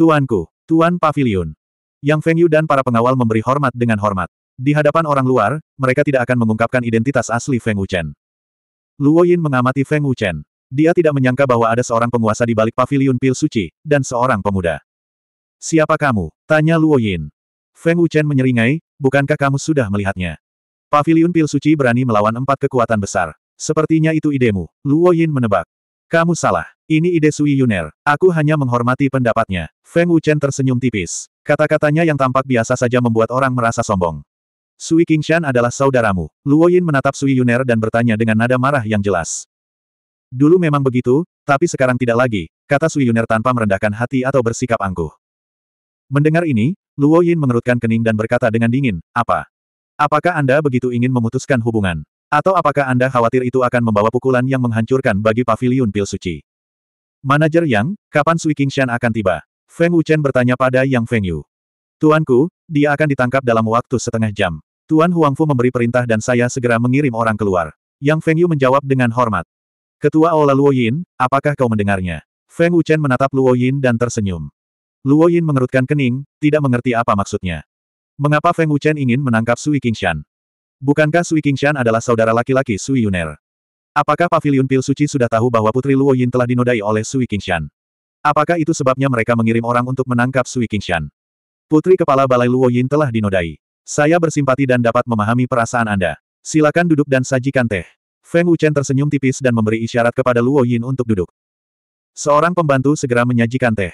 Tuanku, Tuan Pavilion. Yang Feng Yu dan para pengawal memberi hormat dengan hormat. Di hadapan orang luar, mereka tidak akan mengungkapkan identitas asli Feng Wuchen. Luo Yin mengamati Feng Wuchen. Dia tidak menyangka bahwa ada seorang penguasa di balik pavilion pil suci, dan seorang pemuda. Siapa kamu? Tanya Luo Yin. Feng Wuchen menyeringai, bukankah kamu sudah melihatnya? Pavilion pil suci berani melawan empat kekuatan besar. Sepertinya itu idemu, Luo Yin menebak. Kamu salah. Ini ide Sui Yuner. Aku hanya menghormati pendapatnya. Feng Wuchen tersenyum tipis. Kata-katanya yang tampak biasa saja membuat orang merasa sombong. Sui Qingshan adalah saudaramu. Luo Yin menatap Sui Yuner dan bertanya dengan nada marah yang jelas. Dulu memang begitu, tapi sekarang tidak lagi, kata Sui Yuner tanpa merendahkan hati atau bersikap angkuh. Mendengar ini, Luo Yin mengerutkan kening dan berkata dengan dingin, apa? Apakah Anda begitu ingin memutuskan hubungan? Atau apakah Anda khawatir itu akan membawa pukulan yang menghancurkan bagi Paviliun pil suci? Manajer Yang, kapan Sui Qingshan akan tiba? Feng Wuchen bertanya pada Yang Feng Yu. Tuanku, dia akan ditangkap dalam waktu setengah jam. Tuan Huangfu memberi perintah dan saya segera mengirim orang keluar. Yang Feng Yu menjawab dengan hormat. Ketua Aula Luo Yin, apakah kau mendengarnya? Feng Wuchen menatap Luo Yin dan tersenyum. Luo Yin mengerutkan kening, tidak mengerti apa maksudnya. Mengapa Feng Wuchen ingin menangkap Sui Qingshan? Bukankah Sui Qingshan adalah saudara laki-laki Sui Yuner? Apakah Paviliun Pil Suci sudah tahu bahwa Putri Luo Yin telah dinodai oleh Sui Qingshan? Apakah itu sebabnya mereka mengirim orang untuk menangkap Sui Qingshan? Putri Kepala Balai Luo Yin telah dinodai. Saya bersimpati dan dapat memahami perasaan Anda. Silakan duduk dan sajikan teh. Feng Wuchen tersenyum tipis dan memberi isyarat kepada Luo Yin untuk duduk. Seorang pembantu segera menyajikan teh.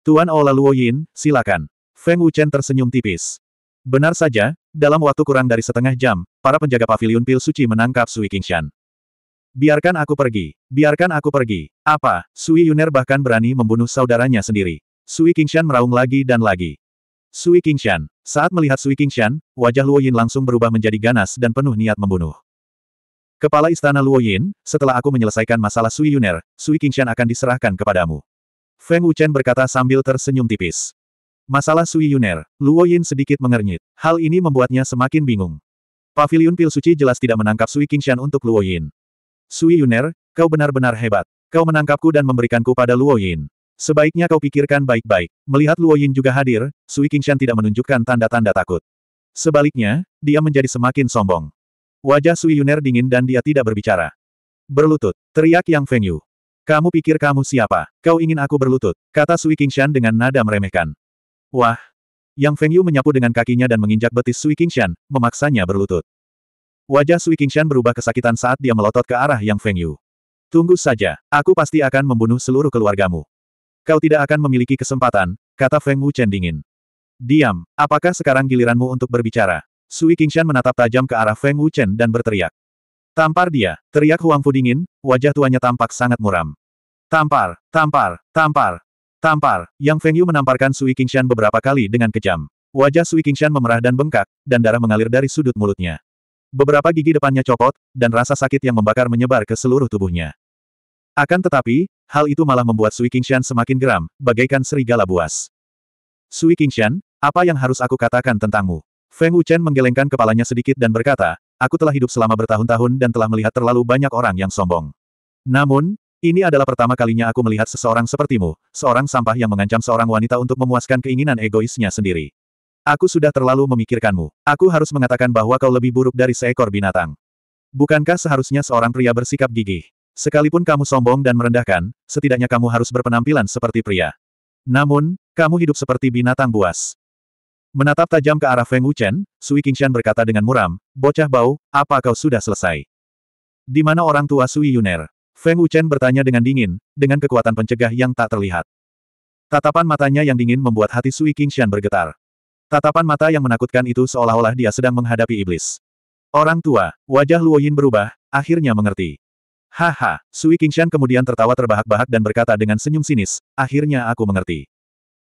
Tuan Ola Luo Yin, silakan. Feng Wuchen tersenyum tipis. Benar saja, dalam waktu kurang dari setengah jam, para penjaga pavilion pil suci menangkap Sui Qingshan. Biarkan aku pergi. Biarkan aku pergi. Apa? Sui Yuner bahkan berani membunuh saudaranya sendiri. Sui Qingshan meraung lagi dan lagi. Sui Qingshan. Saat melihat Sui Qingshan, wajah Luo Yin langsung berubah menjadi ganas dan penuh niat membunuh. Kepala Istana Luo Yin, setelah aku menyelesaikan masalah Sui Yuner, Sui Qingshan akan diserahkan kepadamu. Feng Wuchen berkata sambil tersenyum tipis. Masalah Sui Yuner, Luo Yin sedikit mengernyit. Hal ini membuatnya semakin bingung. Paviliun Pil Suci jelas tidak menangkap Sui Qingshan untuk Luo Yin. Sui Yuner, kau benar-benar hebat. Kau menangkapku dan memberikanku pada Luo Yin. Sebaiknya kau pikirkan baik-baik. Melihat Luo Yin juga hadir, Sui Qingshan tidak menunjukkan tanda-tanda takut. Sebaliknya, dia menjadi semakin sombong. Wajah Sui Yuner dingin dan dia tidak berbicara. Berlutut, teriak Yang Feng Yu. Kamu pikir kamu siapa? Kau ingin aku berlutut, kata Sui Qingshan dengan nada meremehkan. Wah! Yang Feng Yu menyapu dengan kakinya dan menginjak betis Sui Qingshan, memaksanya berlutut. Wajah Sui Qingshan berubah kesakitan saat dia melotot ke arah Yang Feng Yu. Tunggu saja, aku pasti akan membunuh seluruh keluargamu. Kau tidak akan memiliki kesempatan, kata Feng Wu Chen dingin. Diam, apakah sekarang giliranmu untuk berbicara? Sui Qingshan menatap tajam ke arah Feng Wu Chen dan berteriak. Tampar dia, teriak Huang Fu dingin, wajah tuanya tampak sangat muram. Tampar, tampar, tampar, tampar, Yang Feng Yu menamparkan Sui Qingshan beberapa kali dengan kejam. Wajah Sui Qingshan memerah dan bengkak, dan darah mengalir dari sudut mulutnya. Beberapa gigi depannya copot, dan rasa sakit yang membakar menyebar ke seluruh tubuhnya. Akan tetapi, hal itu malah membuat Sui Qingshan semakin geram, bagaikan serigala buas. Sui Qingshan, apa yang harus aku katakan tentangmu? Feng Wuchen menggelengkan kepalanya sedikit dan berkata, aku telah hidup selama bertahun-tahun dan telah melihat terlalu banyak orang yang sombong. Namun, ini adalah pertama kalinya aku melihat seseorang sepertimu, seorang sampah yang mengancam seorang wanita untuk memuaskan keinginan egoisnya sendiri. Aku sudah terlalu memikirkanmu. Aku harus mengatakan bahwa kau lebih buruk dari seekor binatang. Bukankah seharusnya seorang pria bersikap gigih? Sekalipun kamu sombong dan merendahkan, setidaknya kamu harus berpenampilan seperti pria. Namun, kamu hidup seperti binatang buas. Menatap tajam ke arah Feng Wuchen, Sui Qingshan berkata dengan muram, Bocah bau, apa kau sudah selesai? Di mana orang tua Sui Yuner? Feng Wuchen bertanya dengan dingin, dengan kekuatan pencegah yang tak terlihat. Tatapan matanya yang dingin membuat hati Sui Qingshan bergetar. Tatapan mata yang menakutkan itu seolah-olah dia sedang menghadapi iblis. Orang tua, wajah Luo Yin berubah, akhirnya mengerti. Haha, Sui Qingshan kemudian tertawa terbahak-bahak dan berkata dengan senyum sinis, akhirnya aku mengerti.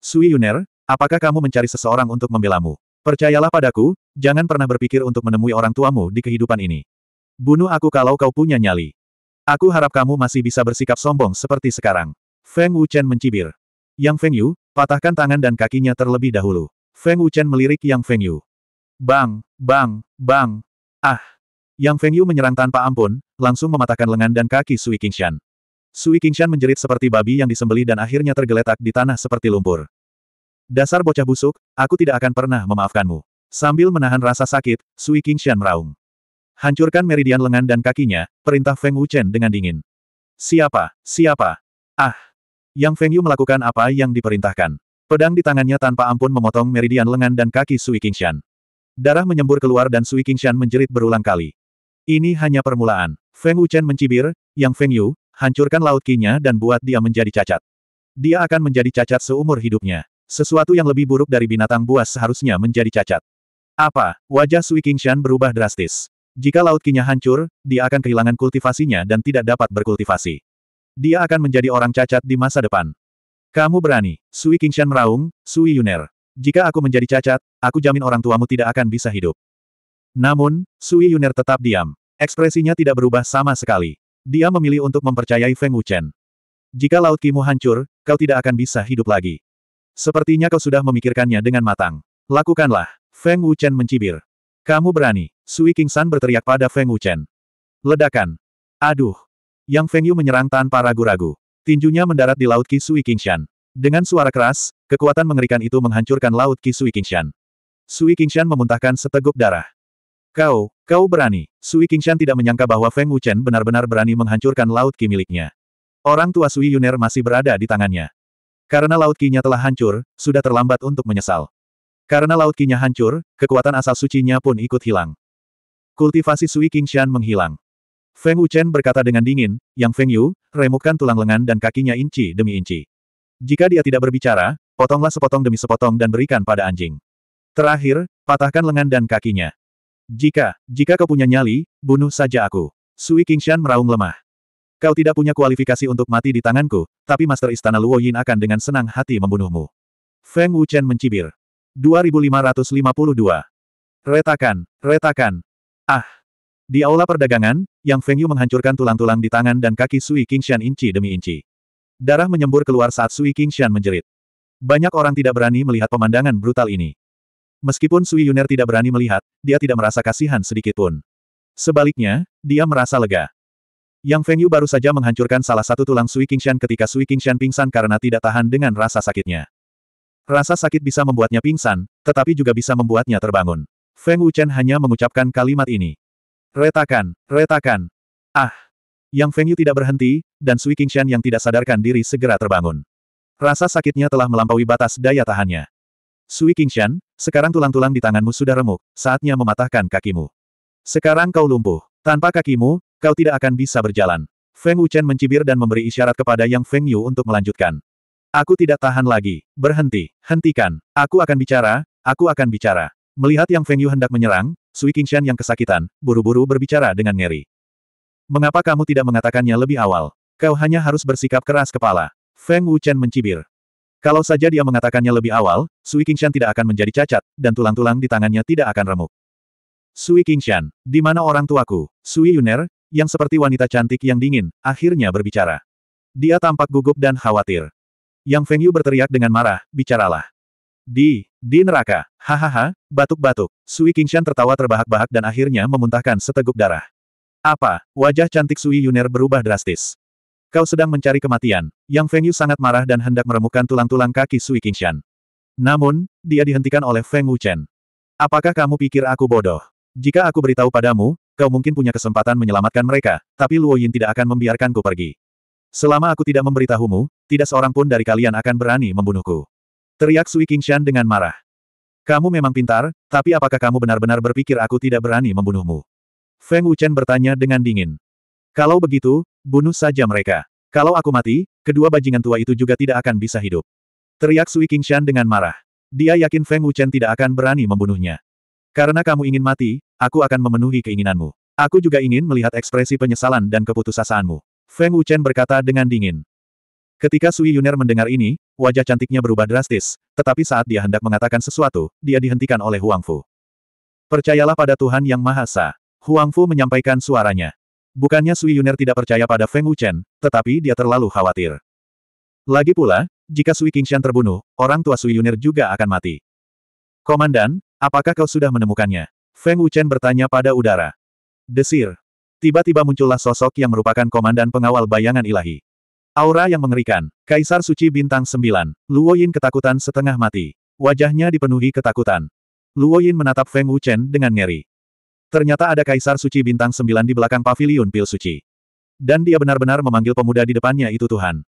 Sui Yuner, apakah kamu mencari seseorang untuk membelamu? Percayalah padaku, jangan pernah berpikir untuk menemui orang tuamu di kehidupan ini. Bunuh aku kalau kau punya nyali. Aku harap kamu masih bisa bersikap sombong seperti sekarang. Feng Wuchen mencibir. Yang Feng Yu, patahkan tangan dan kakinya terlebih dahulu. Feng Wuchen melirik Yang Feng Yu. Bang, bang, bang, ah. Yang Feng Yu menyerang tanpa ampun, langsung mematahkan lengan dan kaki Sui Qingshan. Sui Qingshan menjerit seperti babi yang disembeli dan akhirnya tergeletak di tanah seperti lumpur. Dasar bocah busuk, aku tidak akan pernah memaafkanmu. Sambil menahan rasa sakit, Sui Qingshan meraung. Hancurkan meridian lengan dan kakinya, perintah Feng Wuchen dengan dingin. Siapa? Siapa? Ah! Yang Feng Yu melakukan apa yang diperintahkan. Pedang di tangannya tanpa ampun memotong meridian lengan dan kaki Sui Qingshan. Darah menyembur keluar dan Sui Qingshan menjerit berulang kali. Ini hanya permulaan. Feng Wuchen mencibir, yang Feng Yu, hancurkan laut kinya dan buat dia menjadi cacat. Dia akan menjadi cacat seumur hidupnya. Sesuatu yang lebih buruk dari binatang buas seharusnya menjadi cacat. Apa? Wajah Sui Qingshan berubah drastis. Jika laut kinya hancur, dia akan kehilangan kultivasinya dan tidak dapat berkultivasi. Dia akan menjadi orang cacat di masa depan. Kamu berani, Sui Qingshan meraung, Sui Yuner. Jika aku menjadi cacat, aku jamin orang tuamu tidak akan bisa hidup. Namun, Sui Yuner tetap diam. Ekspresinya tidak berubah sama sekali. Dia memilih untuk mempercayai Feng Wuchen. Jika laut Kimu hancur, kau tidak akan bisa hidup lagi. Sepertinya kau sudah memikirkannya dengan matang. Lakukanlah. Feng Wuchen mencibir. Kamu berani. Sui Qingshan berteriak pada Feng Wuchen. Ledakan. Aduh. Yang Feng Yu menyerang tanpa ragu-ragu. Tinjunya mendarat di Laut Kisui Kingshan. Dengan suara keras, kekuatan mengerikan itu menghancurkan Laut Kisui Kingshan. Sui Kingshan memuntahkan seteguk darah. Kau, kau berani. Sui Kingshan tidak menyangka bahwa Feng Wuchen benar-benar berani menghancurkan Laut Ki miliknya. Orang tua Sui Yuner masih berada di tangannya. Karena Laut Ki-nya telah hancur, sudah terlambat untuk menyesal. Karena Laut Ki-nya hancur, kekuatan asal sucinya pun ikut hilang. Kultivasi Sui Kingshan menghilang. Feng Wuchen berkata dengan dingin, Yang Feng Yu, remukkan tulang lengan dan kakinya inci demi inci. Jika dia tidak berbicara, potonglah sepotong demi sepotong dan berikan pada anjing. Terakhir, patahkan lengan dan kakinya. Jika, jika kau punya nyali, bunuh saja aku. Sui Qingshan meraung lemah. Kau tidak punya kualifikasi untuk mati di tanganku, tapi Master Istana Luo Yin akan dengan senang hati membunuhmu. Feng Wuchen mencibir. 2552. Retakan, retakan. Ah, di aula perdagangan, Yang Feng Yu menghancurkan tulang-tulang di tangan dan kaki Sui Qingxian inci demi inci. Darah menyembur keluar saat Sui Qingxian menjerit. Banyak orang tidak berani melihat pemandangan brutal ini. Meskipun Sui Yuner tidak berani melihat, dia tidak merasa kasihan sedikitpun. Sebaliknya, dia merasa lega. Yang Feng Yu baru saja menghancurkan salah satu tulang Sui Qingxian ketika Sui Qingxian pingsan karena tidak tahan dengan rasa sakitnya. Rasa sakit bisa membuatnya pingsan, tetapi juga bisa membuatnya terbangun. Feng Wuchen hanya mengucapkan kalimat ini. Retakan, retakan. Ah! Yang Feng Yu tidak berhenti, dan Sui Qingshan yang tidak sadarkan diri segera terbangun. Rasa sakitnya telah melampaui batas daya tahannya. Sui Qingshan, sekarang tulang-tulang di tanganmu sudah remuk, saatnya mematahkan kakimu. Sekarang kau lumpuh. Tanpa kakimu, kau tidak akan bisa berjalan. Feng Wuchen mencibir dan memberi isyarat kepada Yang Feng Yu untuk melanjutkan. Aku tidak tahan lagi. Berhenti. Hentikan. Aku akan bicara, aku akan bicara. Melihat Yang Feng Yu hendak menyerang, Sui Qingshan yang kesakitan, buru-buru berbicara dengan ngeri. Mengapa kamu tidak mengatakannya lebih awal? Kau hanya harus bersikap keras kepala. Feng Wuchen mencibir. Kalau saja dia mengatakannya lebih awal, Sui Qingshan tidak akan menjadi cacat, dan tulang-tulang di tangannya tidak akan remuk. Sui Qingshan, di mana orang tuaku? Sui Yuner, yang seperti wanita cantik yang dingin, akhirnya berbicara. Dia tampak gugup dan khawatir. Yang Feng Yu berteriak dengan marah, bicaralah. Di, di neraka, hahaha, batuk-batuk. Sui Qingshan tertawa terbahak-bahak dan akhirnya memuntahkan seteguk darah. Apa? Wajah cantik Sui Yuner berubah drastis. Kau sedang mencari kematian. Yang Feng Yu sangat marah dan hendak meremukkan tulang-tulang kaki Sui Qingshan. Namun, dia dihentikan oleh Feng Wuchen. Apakah kamu pikir aku bodoh? Jika aku beritahu padamu, kau mungkin punya kesempatan menyelamatkan mereka, tapi Luo Yin tidak akan membiarkanku pergi. Selama aku tidak memberitahumu, tidak seorang pun dari kalian akan berani membunuhku. Teriak Sui Qingshan dengan marah. Kamu memang pintar, tapi apakah kamu benar-benar berpikir aku tidak berani membunuhmu? Feng Wuchen bertanya dengan dingin. Kalau begitu, bunuh saja mereka. Kalau aku mati, kedua bajingan tua itu juga tidak akan bisa hidup. Teriak Sui Qingshan dengan marah. Dia yakin Feng Wuchen tidak akan berani membunuhnya. Karena kamu ingin mati, aku akan memenuhi keinginanmu. Aku juga ingin melihat ekspresi penyesalan dan keputusasaanmu. Feng Wuchen berkata dengan dingin. Ketika Sui Yuner mendengar ini, wajah cantiknya berubah drastis, tetapi saat dia hendak mengatakan sesuatu, dia dihentikan oleh Huang Fu. Percayalah pada Tuhan Yang Maha Esa. Huang Fu menyampaikan suaranya. Bukannya Sui Yuner tidak percaya pada Feng Wuchen, tetapi dia terlalu khawatir. Lagi pula, jika Sui Qingxian terbunuh, orang tua Sui Yuner juga akan mati. Komandan, apakah kau sudah menemukannya? Feng Wuchen bertanya pada udara. Desir. Tiba-tiba muncullah sosok yang merupakan komandan pengawal bayangan ilahi. Aura yang mengerikan. Kaisar Suci Bintang 9. Luo Yin ketakutan setengah mati. Wajahnya dipenuhi ketakutan. Luo Yin menatap Feng Wuchen dengan ngeri. Ternyata ada Kaisar Suci Bintang 9 di belakang pavilion pil suci. Dan dia benar-benar memanggil pemuda di depannya itu Tuhan.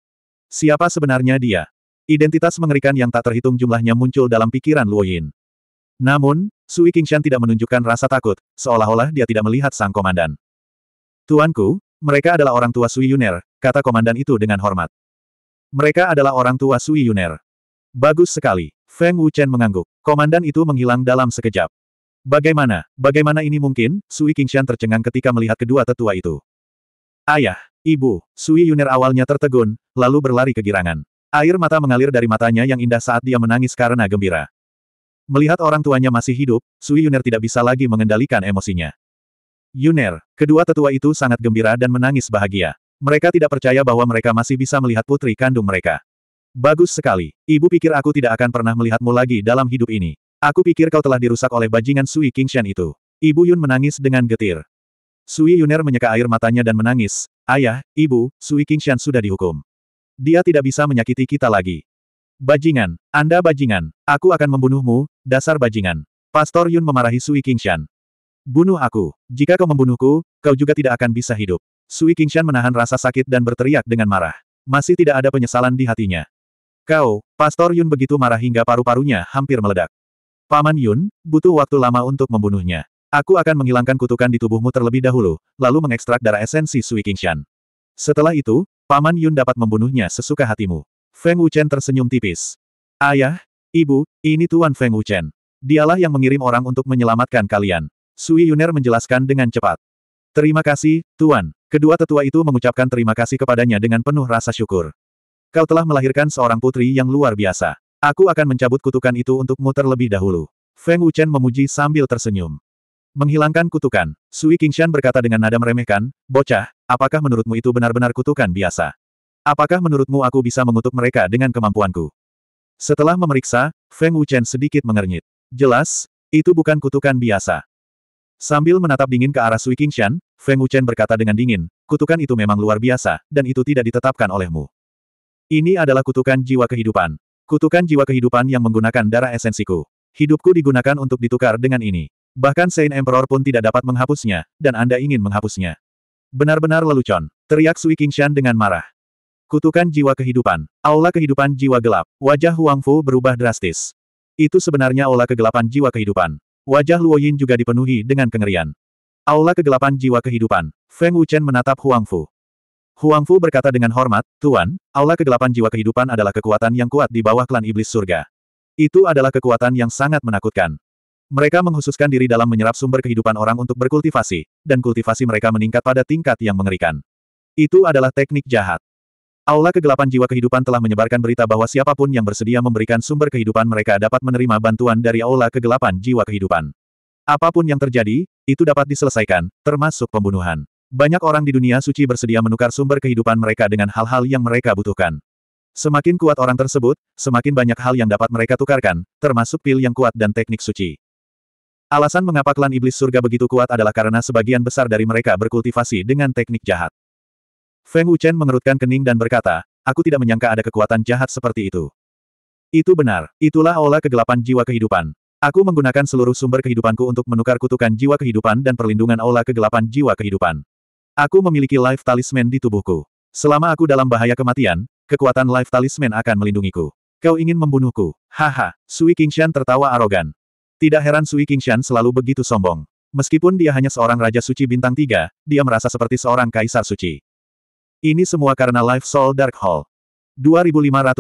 Siapa sebenarnya dia? Identitas mengerikan yang tak terhitung jumlahnya muncul dalam pikiran Luo Yin. Namun, Sui Qingshan tidak menunjukkan rasa takut, seolah-olah dia tidak melihat sang komandan. Tuanku, mereka adalah orang tua Sui Yuner, kata komandan itu dengan hormat. Mereka adalah orang tua Sui Yuner. Bagus sekali. Feng Wuchen mengangguk. Komandan itu menghilang dalam sekejap. Bagaimana, bagaimana ini mungkin? Sui Qingshan tercengang ketika melihat kedua tetua itu. Ayah, ibu, Sui Yuner awalnya tertegun, lalu berlari kegirangan. Air mata mengalir dari matanya yang indah saat dia menangis karena gembira. Melihat orang tuanya masih hidup, Sui Yuner tidak bisa lagi mengendalikan emosinya. Yuner, kedua tetua itu sangat gembira dan menangis bahagia. Mereka tidak percaya bahwa mereka masih bisa melihat putri kandung mereka. Bagus sekali. Ibu pikir aku tidak akan pernah melihatmu lagi dalam hidup ini. Aku pikir kau telah dirusak oleh bajingan Sui Kingshan itu. Ibu Yun menangis dengan getir. Sui Yuner menyeka air matanya dan menangis. Ayah, ibu, Sui Kingshan sudah dihukum. Dia tidak bisa menyakiti kita lagi. Bajingan, Anda bajingan, aku akan membunuhmu, dasar bajingan. Pastor Yun memarahi Sui Kingshan. Bunuh aku. Jika kau membunuhku, kau juga tidak akan bisa hidup. Sui Qingshan menahan rasa sakit dan berteriak dengan marah. Masih tidak ada penyesalan di hatinya. Kau, Pastor Yun begitu marah hingga paru-parunya hampir meledak. Paman Yun, butuh waktu lama untuk membunuhnya. Aku akan menghilangkan kutukan di tubuhmu terlebih dahulu, lalu mengekstrak darah esensi Sui Qingshan. Setelah itu, Paman Yun dapat membunuhnya sesuka hatimu. Feng Wuchen tersenyum tipis. Ayah, ibu, ini Tuan Feng Wuchen. Dialah yang mengirim orang untuk menyelamatkan kalian. Sui Yuner menjelaskan dengan cepat. Terima kasih, Tuan. Kedua tetua itu mengucapkan terima kasih kepadanya dengan penuh rasa syukur. Kau telah melahirkan seorang putri yang luar biasa. Aku akan mencabut kutukan itu untukmu terlebih dahulu. Feng Wuchen memuji sambil tersenyum. Menghilangkan kutukan, Sui Qingshan berkata dengan nada meremehkan, Bocah, apakah menurutmu itu benar-benar kutukan biasa? Apakah menurutmu aku bisa mengutuk mereka dengan kemampuanku? Setelah memeriksa, Feng Wuchen sedikit mengernyit. Jelas, itu bukan kutukan biasa. Sambil menatap dingin ke arah Sui Qingshan, Feng Wuchen berkata dengan dingin, kutukan itu memang luar biasa, dan itu tidak ditetapkan olehmu. Ini adalah kutukan jiwa kehidupan. Kutukan jiwa kehidupan yang menggunakan darah esensiku. Hidupku digunakan untuk ditukar dengan ini. Bahkan Saint Emperor pun tidak dapat menghapusnya, dan Anda ingin menghapusnya. Benar-benar lelucon, teriak Sui Qingshan dengan marah. Kutukan jiwa kehidupan, aula kehidupan jiwa gelap, wajah Huang Fu berubah drastis. Itu sebenarnya aula kegelapan jiwa kehidupan. Wajah Luo Yin juga dipenuhi dengan kengerian. Aula kegelapan jiwa kehidupan. Feng Wuchen menatap Huang Fu. Huang Fu berkata dengan hormat, Tuan, aula kegelapan jiwa kehidupan adalah kekuatan yang kuat di bawah klan iblis surga. Itu adalah kekuatan yang sangat menakutkan. Mereka menghususkan diri dalam menyerap sumber kehidupan orang untuk berkultivasi, dan kultivasi mereka meningkat pada tingkat yang mengerikan. Itu adalah teknik jahat. Aula kegelapan jiwa kehidupan telah menyebarkan berita bahwa siapapun yang bersedia memberikan sumber kehidupan mereka dapat menerima bantuan dari Aula kegelapan jiwa kehidupan. Apapun yang terjadi, itu dapat diselesaikan, termasuk pembunuhan. Banyak orang di dunia suci bersedia menukar sumber kehidupan mereka dengan hal-hal yang mereka butuhkan. Semakin kuat orang tersebut, semakin banyak hal yang dapat mereka tukarkan, termasuk pil yang kuat dan teknik suci. Alasan mengapa klan iblis surga begitu kuat adalah karena sebagian besar dari mereka berkultivasi dengan teknik jahat. Feng Wuchen mengerutkan kening dan berkata, aku tidak menyangka ada kekuatan jahat seperti itu. Itu benar, itulah olah kegelapan jiwa kehidupan. Aku menggunakan seluruh sumber kehidupanku untuk menukar kutukan jiwa kehidupan dan perlindungan olah kegelapan jiwa kehidupan. Aku memiliki life talisman di tubuhku. Selama aku dalam bahaya kematian, kekuatan life talisman akan melindungiku. Kau ingin membunuhku? Haha, Sui Qingshan tertawa arogan. Tidak heran Sui Qingshan selalu begitu sombong. Meskipun dia hanya seorang raja suci bintang tiga, dia merasa seperti seorang kaisar suci. Ini semua karena Life Soul Dark Hall. 2553.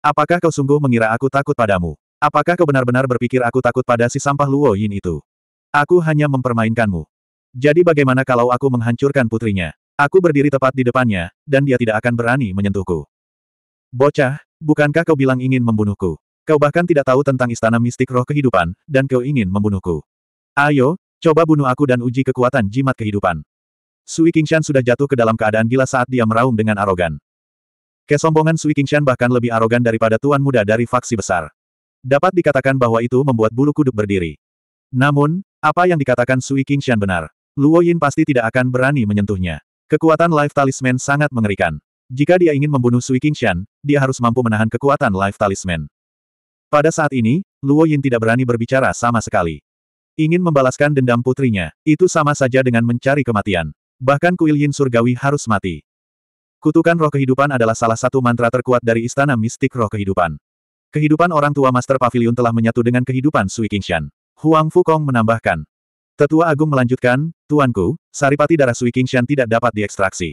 Apakah kau sungguh mengira aku takut padamu? Apakah kau benar-benar berpikir aku takut pada si sampah Luo Yin itu? Aku hanya mempermainkanmu. Jadi bagaimana kalau aku menghancurkan putrinya? Aku berdiri tepat di depannya, dan dia tidak akan berani menyentuhku. Bocah, bukankah kau bilang ingin membunuhku? Kau bahkan tidak tahu tentang istana mistik roh kehidupan, dan kau ingin membunuhku. Ayo, coba bunuh aku dan uji kekuatan jimat kehidupan. Sui Qingshan sudah jatuh ke dalam keadaan gila saat dia meraung dengan arogan. Kesombongan Sui Qingshan bahkan lebih arogan daripada tuan muda dari faksi besar. Dapat dikatakan bahwa itu membuat bulu kuduk berdiri. Namun, apa yang dikatakan Sui Qingshan benar. Luo Yin pasti tidak akan berani menyentuhnya. Kekuatan Life Talisman sangat mengerikan. Jika dia ingin membunuh Sui Qingshan, dia harus mampu menahan kekuatan Life Talisman. Pada saat ini, Luo Yin tidak berani berbicara sama sekali. Ingin membalaskan dendam putrinya, itu sama saja dengan mencari kematian. Bahkan kuil Yin Surgawi harus mati. Kutukan roh kehidupan adalah salah satu mantra terkuat dari istana mistik roh kehidupan. Kehidupan orang tua Master Pavilion telah menyatu dengan kehidupan Sui Qingshan. Huang Fukong menambahkan. Tetua Agung melanjutkan, Tuanku, saripati darah Sui Qingshan tidak dapat diekstraksi.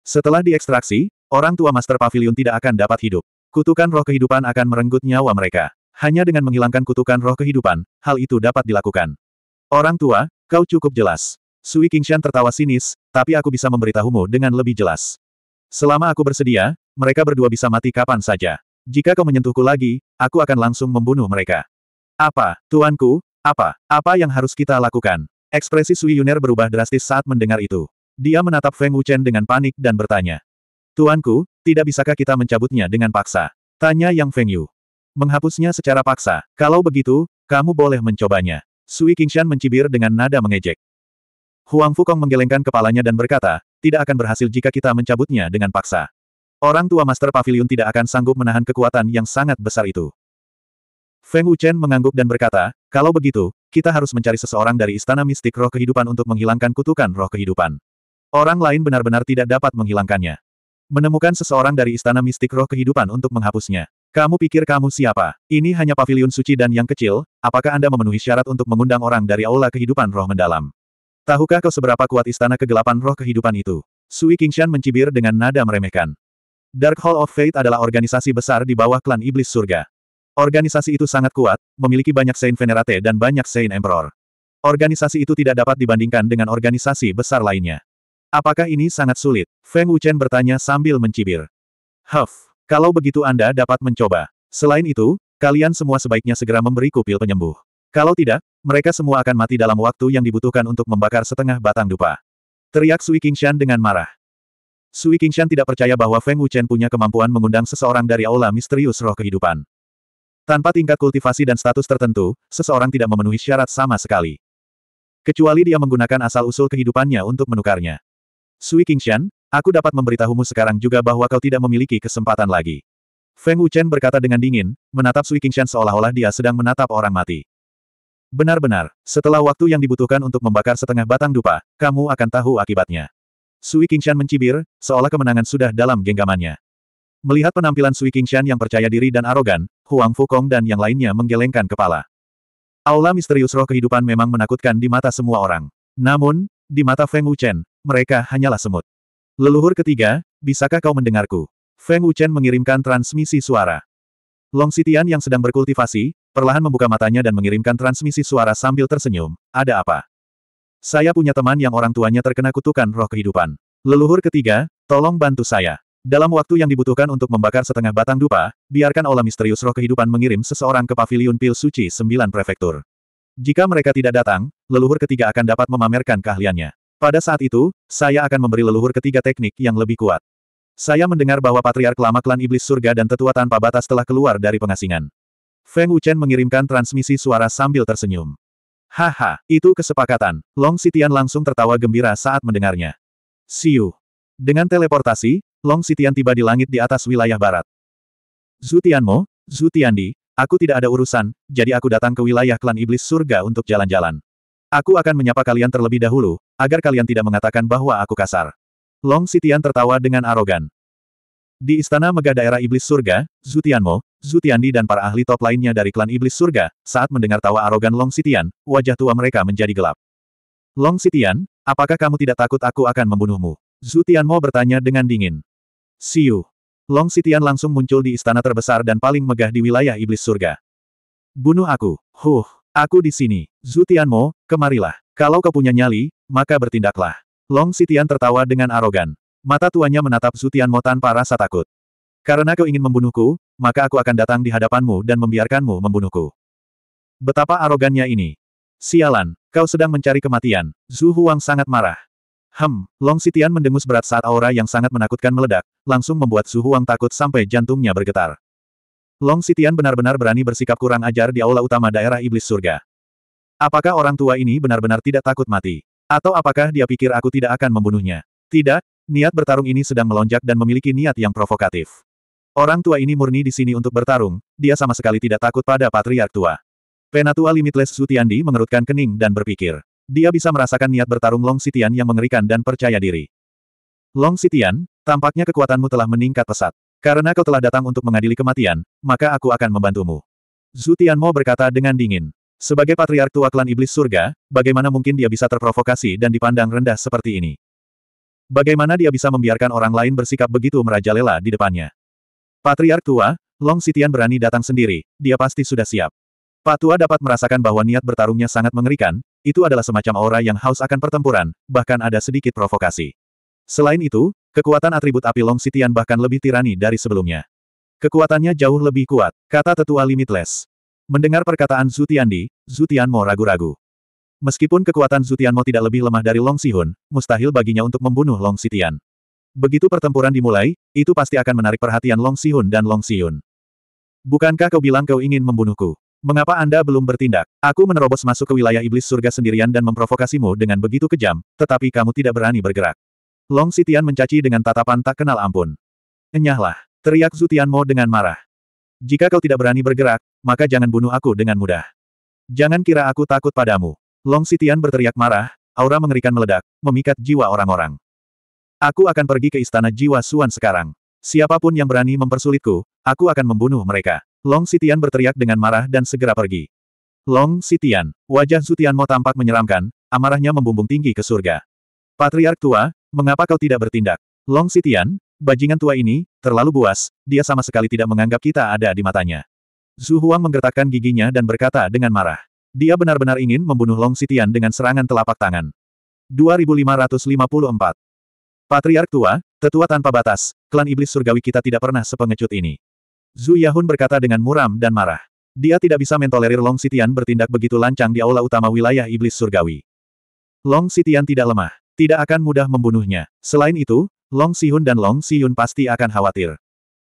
Setelah diekstraksi, orang tua Master Pavilion tidak akan dapat hidup. Kutukan roh kehidupan akan merenggut nyawa mereka. Hanya dengan menghilangkan kutukan roh kehidupan, hal itu dapat dilakukan. Orang tua, kau cukup jelas. Sui Qingshan tertawa sinis, tapi aku bisa memberitahumu dengan lebih jelas. Selama aku bersedia, mereka berdua bisa mati kapan saja. Jika kau menyentuhku lagi, aku akan langsung membunuh mereka. Apa, tuanku, apa, apa yang harus kita lakukan? Ekspresi Sui Yuner berubah drastis saat mendengar itu. Dia menatap Feng Wuchen dengan panik dan bertanya. Tuanku, tidak bisakah kita mencabutnya dengan paksa? Tanya Yang Feng Yu. Menghapusnya secara paksa. Kalau begitu, kamu boleh mencobanya. Sui Qingshan mencibir dengan nada mengejek. Huang Fukong menggelengkan kepalanya dan berkata, tidak akan berhasil jika kita mencabutnya dengan paksa. Orang tua Master Pavilion tidak akan sanggup menahan kekuatan yang sangat besar itu. Feng Wuchen mengangguk dan berkata, kalau begitu, kita harus mencari seseorang dari Istana Mistik Roh Kehidupan untuk menghilangkan kutukan roh kehidupan. Orang lain benar-benar tidak dapat menghilangkannya. Menemukan seseorang dari Istana Mistik Roh Kehidupan untuk menghapusnya. Kamu pikir kamu siapa? Ini hanya pavilion suci dan yang kecil, apakah Anda memenuhi syarat untuk mengundang orang dari Aula Kehidupan Roh Mendalam? Tahukah kau seberapa kuat istana kegelapan roh kehidupan itu? Sui Qingshan mencibir dengan nada meremehkan. Dark Hall of Fate adalah organisasi besar di bawah klan Iblis Surga. Organisasi itu sangat kuat, memiliki banyak Saint Venerate dan banyak Saint Emperor. Organisasi itu tidak dapat dibandingkan dengan organisasi besar lainnya. Apakah ini sangat sulit? Feng Wuchen bertanya sambil mencibir. Huff, kalau begitu Anda dapat mencoba. Selain itu, kalian semua sebaiknya segera memberiku pil penyembuh. Kalau tidak, mereka semua akan mati dalam waktu yang dibutuhkan untuk membakar setengah batang dupa. Teriak Sui Qingshan dengan marah. Sui Qingshan tidak percaya bahwa Feng Wuchen punya kemampuan mengundang seseorang dari aula misterius roh kehidupan. Tanpa tingkat kultivasi dan status tertentu, seseorang tidak memenuhi syarat sama sekali. Kecuali dia menggunakan asal-usul kehidupannya untuk menukarnya. Sui Qingshan, aku dapat memberitahumu sekarang juga bahwa kau tidak memiliki kesempatan lagi. Feng Wuchen berkata dengan dingin, menatap Sui Qingshan seolah-olah dia sedang menatap orang mati. Benar-benar, setelah waktu yang dibutuhkan untuk membakar setengah batang dupa, kamu akan tahu akibatnya. Sui Qingshan mencibir, seolah kemenangan sudah dalam genggamannya. Melihat penampilan Sui Qingshan yang percaya diri dan arogan, Huang Fukong dan yang lainnya menggelengkan kepala. Aula misterius roh kehidupan memang menakutkan di mata semua orang. Namun, di mata Feng Wuchen, mereka hanyalah semut. Leluhur ketiga, bisakah kau mendengarku? Feng Wuchen mengirimkan transmisi suara. Long Sitian yang sedang berkultivasi, perlahan membuka matanya dan mengirimkan transmisi suara sambil tersenyum, ada apa? Saya punya teman yang orang tuanya terkena kutukan roh kehidupan. Leluhur ketiga, tolong bantu saya. Dalam waktu yang dibutuhkan untuk membakar setengah batang dupa, biarkan olah misterius roh kehidupan mengirim seseorang ke paviliun pil suci sembilan prefektur. Jika mereka tidak datang, leluhur ketiga akan dapat memamerkan keahliannya. Pada saat itu, saya akan memberi leluhur ketiga teknik yang lebih kuat. Saya mendengar bahwa patriark lama klan iblis surga dan tetua tanpa batas telah keluar dari pengasingan. Feng Wuchen mengirimkan transmisi suara sambil tersenyum. Haha, itu kesepakatan. Long Sitian langsung tertawa gembira saat mendengarnya. Siu. Dengan teleportasi, Long Sitian tiba di langit di atas wilayah barat. Zutianmo, Zutiandi, aku tidak ada urusan, jadi aku datang ke wilayah klan iblis surga untuk jalan-jalan. Aku akan menyapa kalian terlebih dahulu, agar kalian tidak mengatakan bahwa aku kasar. Long Sitian tertawa dengan arogan. Di Istana megah Daerah Iblis Surga, Zutianmo, Zutiandi dan para ahli top lainnya dari klan Iblis Surga, saat mendengar tawa arogan Long Sitian, wajah tua mereka menjadi gelap. Long Sitian, apakah kamu tidak takut aku akan membunuhmu? Zutianmo bertanya dengan dingin. Siu. Long Sitian langsung muncul di istana terbesar dan paling megah di wilayah Iblis Surga. Bunuh aku. Huh, aku di sini. Zutianmo, kemarilah. Kalau kau punya nyali, maka bertindaklah. Long Sitian tertawa dengan arogan. Mata tuanya menatap Mo tanpa rasa takut. Karena kau ingin membunuhku, maka aku akan datang di hadapanmu dan membiarkanmu membunuhku. Betapa arogannya ini. Sialan, kau sedang mencari kematian. Zhu Huang sangat marah. Hem, Long Sitian mendengus berat saat aura yang sangat menakutkan meledak, langsung membuat Zhu Huang takut sampai jantungnya bergetar. Long Sitian benar-benar berani bersikap kurang ajar di aula utama daerah iblis surga. Apakah orang tua ini benar-benar tidak takut mati? Atau apakah dia pikir aku tidak akan membunuhnya? Tidak, niat bertarung ini sedang melonjak dan memiliki niat yang provokatif. Orang tua ini murni di sini untuk bertarung, dia sama sekali tidak takut pada patriark tua. Penatua Limitless Sutiandi mengerutkan kening dan berpikir. Dia bisa merasakan niat bertarung Long Sitian yang mengerikan dan percaya diri. Long Sitian, tampaknya kekuatanmu telah meningkat pesat. Karena kau telah datang untuk mengadili kematian, maka aku akan membantumu. Zutian Mo berkata dengan dingin. Sebagai patriark tua klan iblis surga, bagaimana mungkin dia bisa terprovokasi dan dipandang rendah seperti ini? Bagaimana dia bisa membiarkan orang lain bersikap begitu merajalela di depannya? Patriark tua, Long Sitian berani datang sendiri, dia pasti sudah siap. Pak tua dapat merasakan bahwa niat bertarungnya sangat mengerikan, itu adalah semacam aura yang haus akan pertempuran, bahkan ada sedikit provokasi. Selain itu, kekuatan atribut api Long Sitian bahkan lebih tirani dari sebelumnya. Kekuatannya jauh lebih kuat, kata tetua Limitless. Mendengar perkataan Zutiandi, Zutian mau ragu-ragu. Meskipun kekuatan Zutianmo tidak lebih lemah dari Long Sihun, mustahil baginya untuk membunuh Long Sitian. Begitu pertempuran dimulai, itu pasti akan menarik perhatian Long Sihun dan Long Sihun. Bukankah kau bilang kau ingin membunuhku? Mengapa Anda belum bertindak? Aku menerobos masuk ke wilayah iblis surga sendirian dan memprovokasimu dengan begitu kejam, tetapi kamu tidak berani bergerak. Long Sitian mencaci dengan tatapan tak kenal ampun. Enyahlah, teriak Zutianmo dengan marah. Jika kau tidak berani bergerak, maka jangan bunuh aku dengan mudah. Jangan kira aku takut padamu. Long Sitian berteriak marah, aura mengerikan meledak, memikat jiwa orang-orang. Aku akan pergi ke istana jiwa Suan sekarang. Siapapun yang berani mempersulitku, aku akan membunuh mereka. Long Sitian berteriak dengan marah dan segera pergi. Long Sitian, wajah Zutianmo tampak menyeramkan, amarahnya membumbung tinggi ke surga. Patriark tua, mengapa kau tidak bertindak? Long Sitian, bajingan tua ini, terlalu buas, dia sama sekali tidak menganggap kita ada di matanya. Zhu Huang menggertakkan giginya dan berkata dengan marah. Dia benar-benar ingin membunuh Long Sitian dengan serangan telapak tangan. 2554 Patriark tua, tetua tanpa batas, klan iblis surgawi kita tidak pernah sepengecut ini. Zhu Yahun berkata dengan muram dan marah. Dia tidak bisa mentolerir Long Sitian bertindak begitu lancang di aula utama wilayah iblis surgawi. Long Sitian tidak lemah. Tidak akan mudah membunuhnya. Selain itu, Long Sihun dan Long Siyun pasti akan khawatir.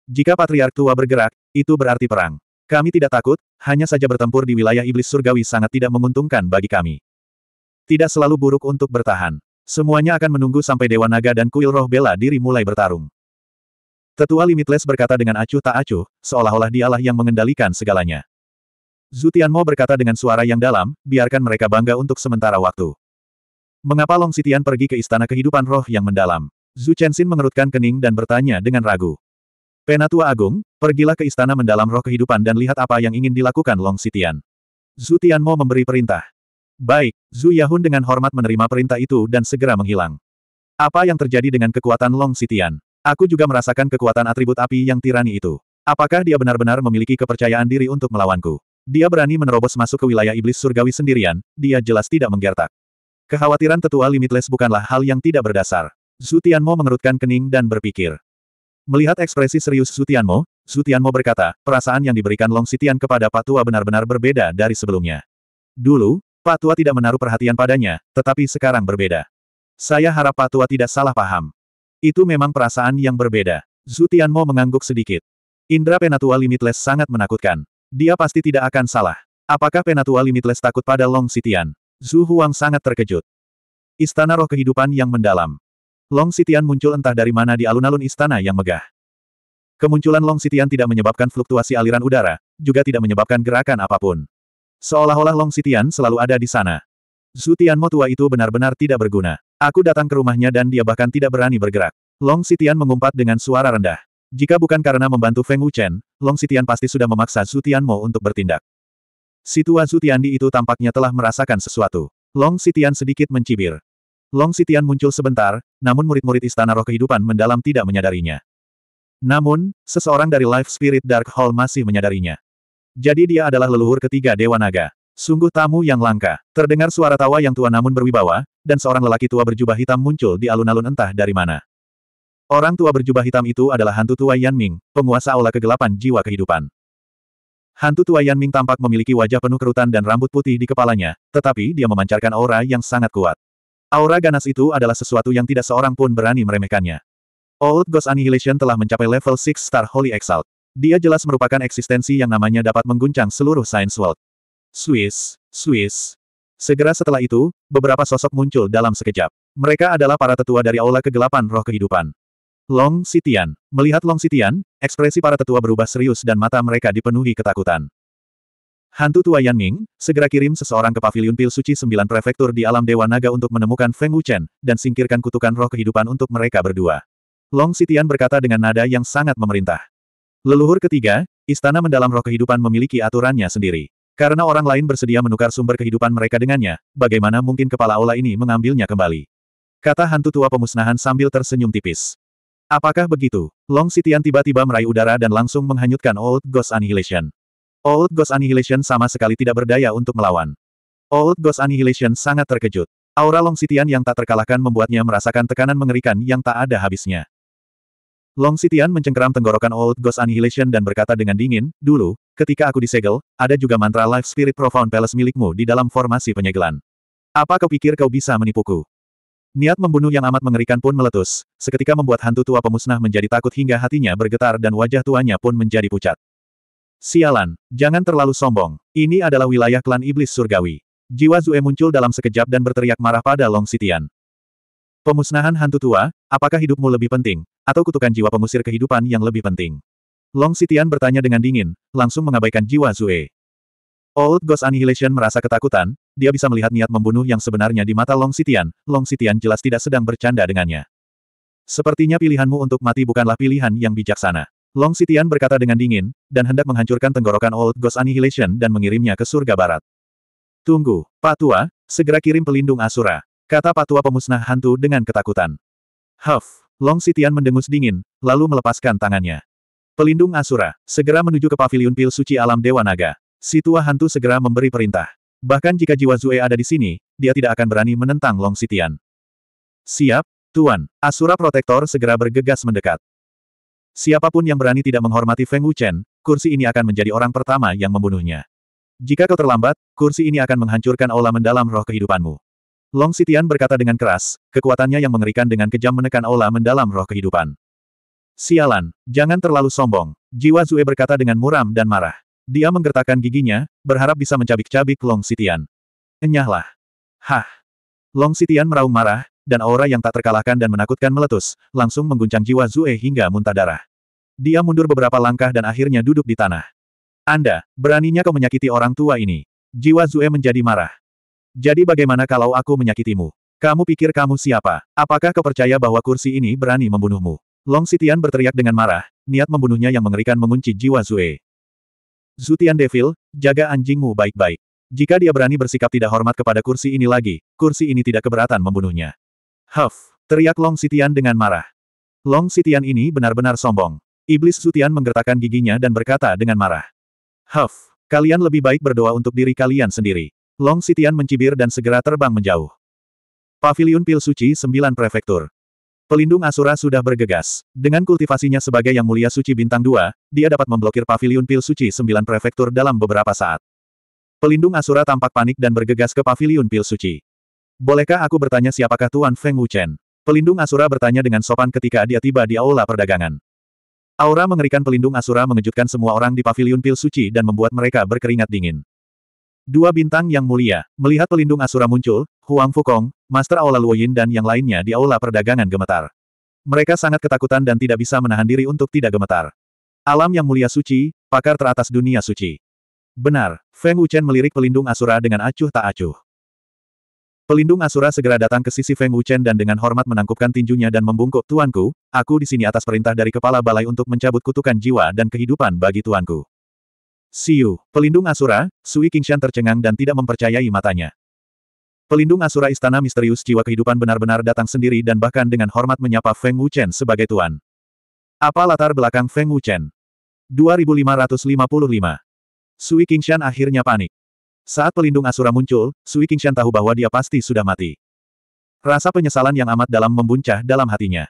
Jika Patriark Tua bergerak, itu berarti perang. Kami tidak takut, hanya saja bertempur di wilayah iblis surgawi sangat tidak menguntungkan bagi kami. Tidak selalu buruk untuk bertahan. Semuanya akan menunggu sampai Dewa Naga dan kuil roh bela diri mulai bertarung. Tetua Limitless berkata dengan acuh tak acuh, seolah-olah dialah yang mengendalikan segalanya. Zutianmo berkata dengan suara yang dalam, biarkan mereka bangga untuk sementara waktu. Mengapa Long Sitian pergi ke istana kehidupan roh yang mendalam? Zhu Chenxin mengerutkan kening dan bertanya dengan ragu. Penatua Agung, pergilah ke istana mendalam roh kehidupan dan lihat apa yang ingin dilakukan Long Sitian. Zhu Tianmo memberi perintah. Baik, Zhu Yahun dengan hormat menerima perintah itu dan segera menghilang. Apa yang terjadi dengan kekuatan Long Sitian? Aku juga merasakan kekuatan atribut api yang tirani itu. Apakah dia benar-benar memiliki kepercayaan diri untuk melawanku? Dia berani menerobos masuk ke wilayah iblis surgawi sendirian, dia jelas tidak menggertak. Kekhawatiran tetua limitless bukanlah hal yang tidak berdasar. Zhu Tianmo mengerutkan kening dan berpikir. Melihat ekspresi serius Zutianmo, Zutianmo berkata, perasaan yang diberikan Long Sitian kepada Patua benar-benar berbeda dari sebelumnya. Dulu, Patua tidak menaruh perhatian padanya, tetapi sekarang berbeda. Saya harap Patua tidak salah paham. Itu memang perasaan yang berbeda. Zutianmo mengangguk sedikit. Indra Penatua Limitless sangat menakutkan. Dia pasti tidak akan salah. Apakah Penatua Limitless takut pada Long Sitian? Zhu Huang sangat terkejut. Istana roh kehidupan yang mendalam. Long Sitian muncul entah dari mana di alun-alun istana yang megah. Kemunculan Long Sitian tidak menyebabkan fluktuasi aliran udara, juga tidak menyebabkan gerakan apapun. Seolah-olah Long Sitian selalu ada di sana. Zutianmo tua itu benar-benar tidak berguna. Aku datang ke rumahnya dan dia bahkan tidak berani bergerak. Long Sitian mengumpat dengan suara rendah. Jika bukan karena membantu Feng Wuchen, Long Sitian pasti sudah memaksa Mo untuk bertindak. Situan Zutian di itu tampaknya telah merasakan sesuatu. Long Sitian sedikit mencibir. Long Sitian muncul sebentar, namun murid-murid Istana Roh Kehidupan mendalam tidak menyadarinya. Namun, seseorang dari Life Spirit Dark Hall masih menyadarinya. Jadi dia adalah leluhur ketiga Dewa Naga. Sungguh tamu yang langka. Terdengar suara tawa yang tua namun berwibawa, dan seorang lelaki tua berjubah hitam muncul di alun-alun entah dari mana. Orang tua berjubah hitam itu adalah hantu tua Yan Ming, penguasa aula kegelapan jiwa kehidupan. Hantu tua Yan Ming tampak memiliki wajah penuh kerutan dan rambut putih di kepalanya, tetapi dia memancarkan aura yang sangat kuat. Aura ganas itu adalah sesuatu yang tidak seorang pun berani meremehkannya. Old Ghost Annihilation telah mencapai level 6 Star Holy Exalt. Dia jelas merupakan eksistensi yang namanya dapat mengguncang seluruh Science World. Swiss, Swiss. Segera setelah itu, beberapa sosok muncul dalam sekejap. Mereka adalah para tetua dari Aula Kegelapan Roh Kehidupan. Long Sitian. Melihat Long Sitian, ekspresi para tetua berubah serius dan mata mereka dipenuhi ketakutan. Hantu tua Yan Ming, segera kirim seseorang ke paviliun pil suci sembilan prefektur di alam Dewa Naga untuk menemukan Feng Wuchen, dan singkirkan kutukan roh kehidupan untuk mereka berdua. Long Sitian berkata dengan nada yang sangat memerintah. Leluhur ketiga, istana mendalam roh kehidupan memiliki aturannya sendiri. Karena orang lain bersedia menukar sumber kehidupan mereka dengannya, bagaimana mungkin kepala aula ini mengambilnya kembali? Kata hantu tua pemusnahan sambil tersenyum tipis. Apakah begitu? Long Sitian tiba-tiba meraih udara dan langsung menghanyutkan Old Ghost Annihilation. Old Ghost Annihilation sama sekali tidak berdaya untuk melawan. Old Ghost Annihilation sangat terkejut. Aura Long Sitian yang tak terkalahkan membuatnya merasakan tekanan mengerikan yang tak ada habisnya. Long Sitian mencengkeram tenggorokan Old Ghost Annihilation dan berkata dengan dingin, Dulu, ketika aku disegel, ada juga mantra Life Spirit Profound Palace milikmu di dalam formasi penyegelan. Apa kau pikir kau bisa menipuku? Niat membunuh yang amat mengerikan pun meletus, seketika membuat hantu tua pemusnah menjadi takut hingga hatinya bergetar dan wajah tuanya pun menjadi pucat. Sialan, jangan terlalu sombong. Ini adalah wilayah klan iblis surgawi. Jiwa Zue muncul dalam sekejap dan berteriak marah pada Long Sitian. Pemusnahan hantu tua, apakah hidupmu lebih penting, atau kutukan jiwa pengusir kehidupan yang lebih penting? Long Sitian bertanya dengan dingin, langsung mengabaikan jiwa Zue. Old Ghost Annihilation merasa ketakutan, dia bisa melihat niat membunuh yang sebenarnya di mata Long Sitian, Long Sitian jelas tidak sedang bercanda dengannya. Sepertinya pilihanmu untuk mati bukanlah pilihan yang bijaksana. Long Sitian berkata dengan dingin, dan hendak menghancurkan tenggorokan Old Ghost Annihilation dan mengirimnya ke surga barat. Tunggu, Pak Tua, segera kirim pelindung Asura. Kata Pak Tua pemusnah hantu dengan ketakutan. Huff, Long Sitian mendengus dingin, lalu melepaskan tangannya. Pelindung Asura, segera menuju ke pavilion pil suci alam Dewa Naga. Si tua hantu segera memberi perintah. Bahkan jika jiwa Zue ada di sini, dia tidak akan berani menentang Long Sitian. Siap, Tuan, Asura Protektor segera bergegas mendekat. Siapapun yang berani tidak menghormati Feng Wuchen, kursi ini akan menjadi orang pertama yang membunuhnya. Jika kau terlambat, kursi ini akan menghancurkan aula mendalam roh kehidupanmu. Long Sitian berkata dengan keras, kekuatannya yang mengerikan dengan kejam menekan aula mendalam roh kehidupan. Sialan, jangan terlalu sombong. Jiwa Zue berkata dengan muram dan marah. Dia menggertakkan giginya, berharap bisa mencabik-cabik Long Sitian. Enyahlah. Hah. Long Sitian meraung marah, dan aura yang tak terkalahkan dan menakutkan meletus, langsung mengguncang jiwa Zue hingga muntah darah. Dia mundur beberapa langkah dan akhirnya duduk di tanah. Anda, beraninya kau menyakiti orang tua ini. Jiwa Zue menjadi marah. Jadi bagaimana kalau aku menyakitimu? Kamu pikir kamu siapa? Apakah kau percaya bahwa kursi ini berani membunuhmu? Long Sitian berteriak dengan marah, niat membunuhnya yang mengerikan mengunci jiwa Zue. Zutian Devil, jaga anjingmu baik-baik. Jika dia berani bersikap tidak hormat kepada kursi ini lagi, kursi ini tidak keberatan membunuhnya. Huff! Teriak Long Sitian dengan marah. Long Sitian ini benar-benar sombong. Iblis Sutian menggertakkan giginya dan berkata dengan marah. Huff! Kalian lebih baik berdoa untuk diri kalian sendiri. Long Sitian mencibir dan segera terbang menjauh. Pavilion Pil Suci 9 Prefektur Pelindung Asura sudah bergegas. Dengan kultivasinya sebagai Yang Mulia Suci Bintang 2, dia dapat memblokir Pavilion Pil Suci 9 Prefektur dalam beberapa saat. Pelindung Asura tampak panik dan bergegas ke Pavilion Pil Suci. Bolehkah aku bertanya siapakah Tuan Feng Wuchen? Pelindung Asura bertanya dengan sopan ketika dia tiba di aula perdagangan. Aura mengerikan pelindung Asura mengejutkan semua orang di paviliun pil suci dan membuat mereka berkeringat dingin. Dua bintang yang mulia, melihat pelindung Asura muncul, Huang Fukong, Master Aula Luoyin dan yang lainnya di aula perdagangan gemetar. Mereka sangat ketakutan dan tidak bisa menahan diri untuk tidak gemetar. Alam yang mulia suci, pakar teratas dunia suci. Benar, Feng Wuchen melirik pelindung Asura dengan acuh tak acuh. Pelindung Asura segera datang ke sisi Feng Wuchen dan dengan hormat menangkupkan tinjunya dan membungkuk, Tuanku, aku di sini atas perintah dari kepala balai untuk mencabut kutukan jiwa dan kehidupan bagi Tuanku. Siu, pelindung Asura, Sui Qingshan tercengang dan tidak mempercayai matanya. Pelindung Asura Istana Misterius Jiwa Kehidupan benar-benar datang sendiri dan bahkan dengan hormat menyapa Feng Wuchen sebagai Tuan. Apa latar belakang Feng Wuchen? 2555. Sui Qingshan akhirnya panik. Saat pelindung Asura muncul, Sui Qingshan tahu bahwa dia pasti sudah mati. Rasa penyesalan yang amat dalam membuncah dalam hatinya.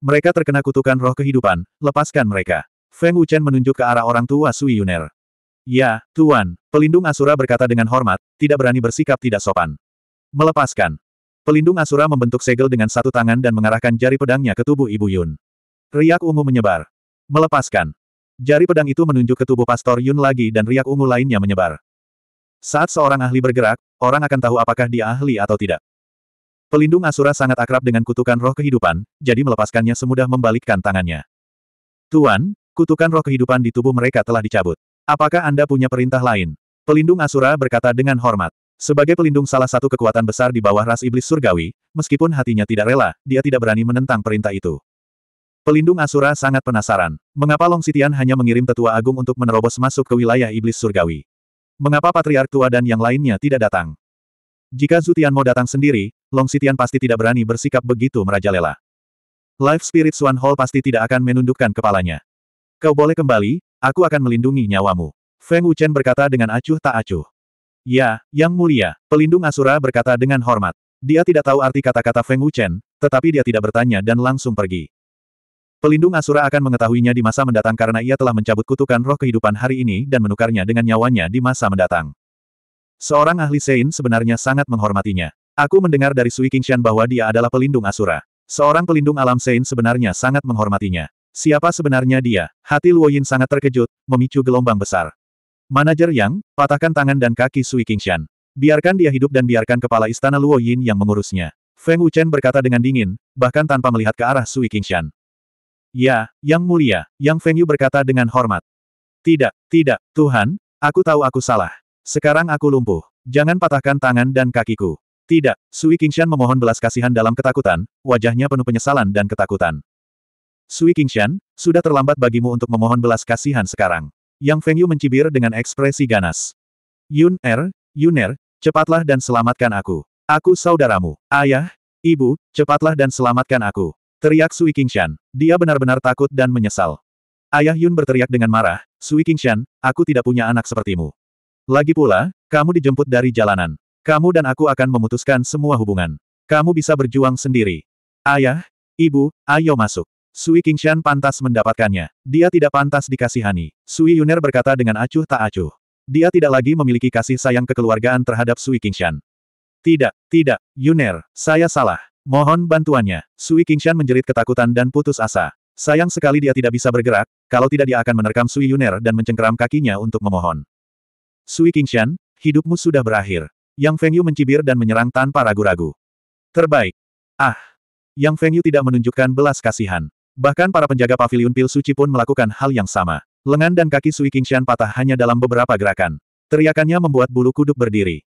Mereka terkena kutukan roh kehidupan, lepaskan mereka. Feng Wuchen menunjuk ke arah orang tua Sui Yuner. Ya, Tuan, pelindung Asura berkata dengan hormat, tidak berani bersikap tidak sopan. Melepaskan. Pelindung Asura membentuk segel dengan satu tangan dan mengarahkan jari pedangnya ke tubuh Ibu Yun. Riak ungu menyebar. Melepaskan. Jari pedang itu menunjuk ke tubuh Pastor Yun lagi dan riak ungu lainnya menyebar. Saat seorang ahli bergerak, orang akan tahu apakah dia ahli atau tidak. Pelindung Asura sangat akrab dengan kutukan roh kehidupan, jadi melepaskannya semudah membalikkan tangannya. Tuan, kutukan roh kehidupan di tubuh mereka telah dicabut. Apakah Anda punya perintah lain? Pelindung Asura berkata dengan hormat. Sebagai pelindung salah satu kekuatan besar di bawah ras iblis surgawi, meskipun hatinya tidak rela, dia tidak berani menentang perintah itu. Pelindung Asura sangat penasaran. Mengapa Long Sitian hanya mengirim tetua agung untuk menerobos masuk ke wilayah iblis surgawi? Mengapa Patriark Tua dan yang lainnya tidak datang? Jika Zutian mau datang sendiri, Long Sitian pasti tidak berani bersikap begitu merajalela. Life Spirit Swan Hall pasti tidak akan menundukkan kepalanya. Kau boleh kembali, aku akan melindungi nyawamu. Feng Wuchen berkata dengan acuh tak acuh. Ya, Yang Mulia, pelindung Asura berkata dengan hormat. Dia tidak tahu arti kata-kata Feng Wuchen, tetapi dia tidak bertanya dan langsung pergi. Pelindung Asura akan mengetahuinya di masa mendatang karena ia telah mencabut kutukan roh kehidupan hari ini dan menukarnya dengan nyawanya di masa mendatang. Seorang ahli Sein sebenarnya sangat menghormatinya. Aku mendengar dari Sui Qingxian bahwa dia adalah pelindung Asura. Seorang pelindung alam Sein sebenarnya sangat menghormatinya. Siapa sebenarnya dia? Hati Luoyin sangat terkejut, memicu gelombang besar. Manajer Yang, patahkan tangan dan kaki Sui Qingxian. Biarkan dia hidup dan biarkan kepala istana Luoyin yang mengurusnya. Feng Wuchen berkata dengan dingin, bahkan tanpa melihat ke arah Sui Qingxian. Ya, Yang Mulia, Yang Fengyu berkata dengan hormat. Tidak, tidak, Tuhan, aku tahu aku salah. Sekarang aku lumpuh. Jangan patahkan tangan dan kakiku. Tidak, Sui Qingshan memohon belas kasihan dalam ketakutan, wajahnya penuh penyesalan dan ketakutan. Sui Qingshan, sudah terlambat bagimu untuk memohon belas kasihan sekarang. Yang Fengyu mencibir dengan ekspresi ganas. Yun Er, Yun Er, cepatlah dan selamatkan aku. Aku saudaramu. Ayah, ibu, cepatlah dan selamatkan aku. Teriak Sui Qingshan. Dia benar-benar takut dan menyesal. Ayah Yun berteriak dengan marah, Sui Qingshan, aku tidak punya anak sepertimu. Lagi pula, kamu dijemput dari jalanan. Kamu dan aku akan memutuskan semua hubungan. Kamu bisa berjuang sendiri. Ayah, ibu, ayo masuk. Sui Qingshan pantas mendapatkannya. Dia tidak pantas dikasihani. Sui Yuner berkata dengan acuh tak acuh. Dia tidak lagi memiliki kasih sayang kekeluargaan terhadap Sui Qingshan. Tidak, tidak, Yuner, saya salah. Mohon bantuannya. Sui Qingshan menjerit ketakutan dan putus asa. Sayang sekali dia tidak bisa bergerak, kalau tidak dia akan menerkam Sui Yuner dan mencengkeram kakinya untuk memohon. Sui Qingshan, hidupmu sudah berakhir. Yang Feng Yu mencibir dan menyerang tanpa ragu-ragu. Terbaik. Ah. Yang Feng Yu tidak menunjukkan belas kasihan. Bahkan para penjaga pavilion pil suci pun melakukan hal yang sama. Lengan dan kaki Sui Qingshan patah hanya dalam beberapa gerakan. Teriakannya membuat bulu kuduk berdiri.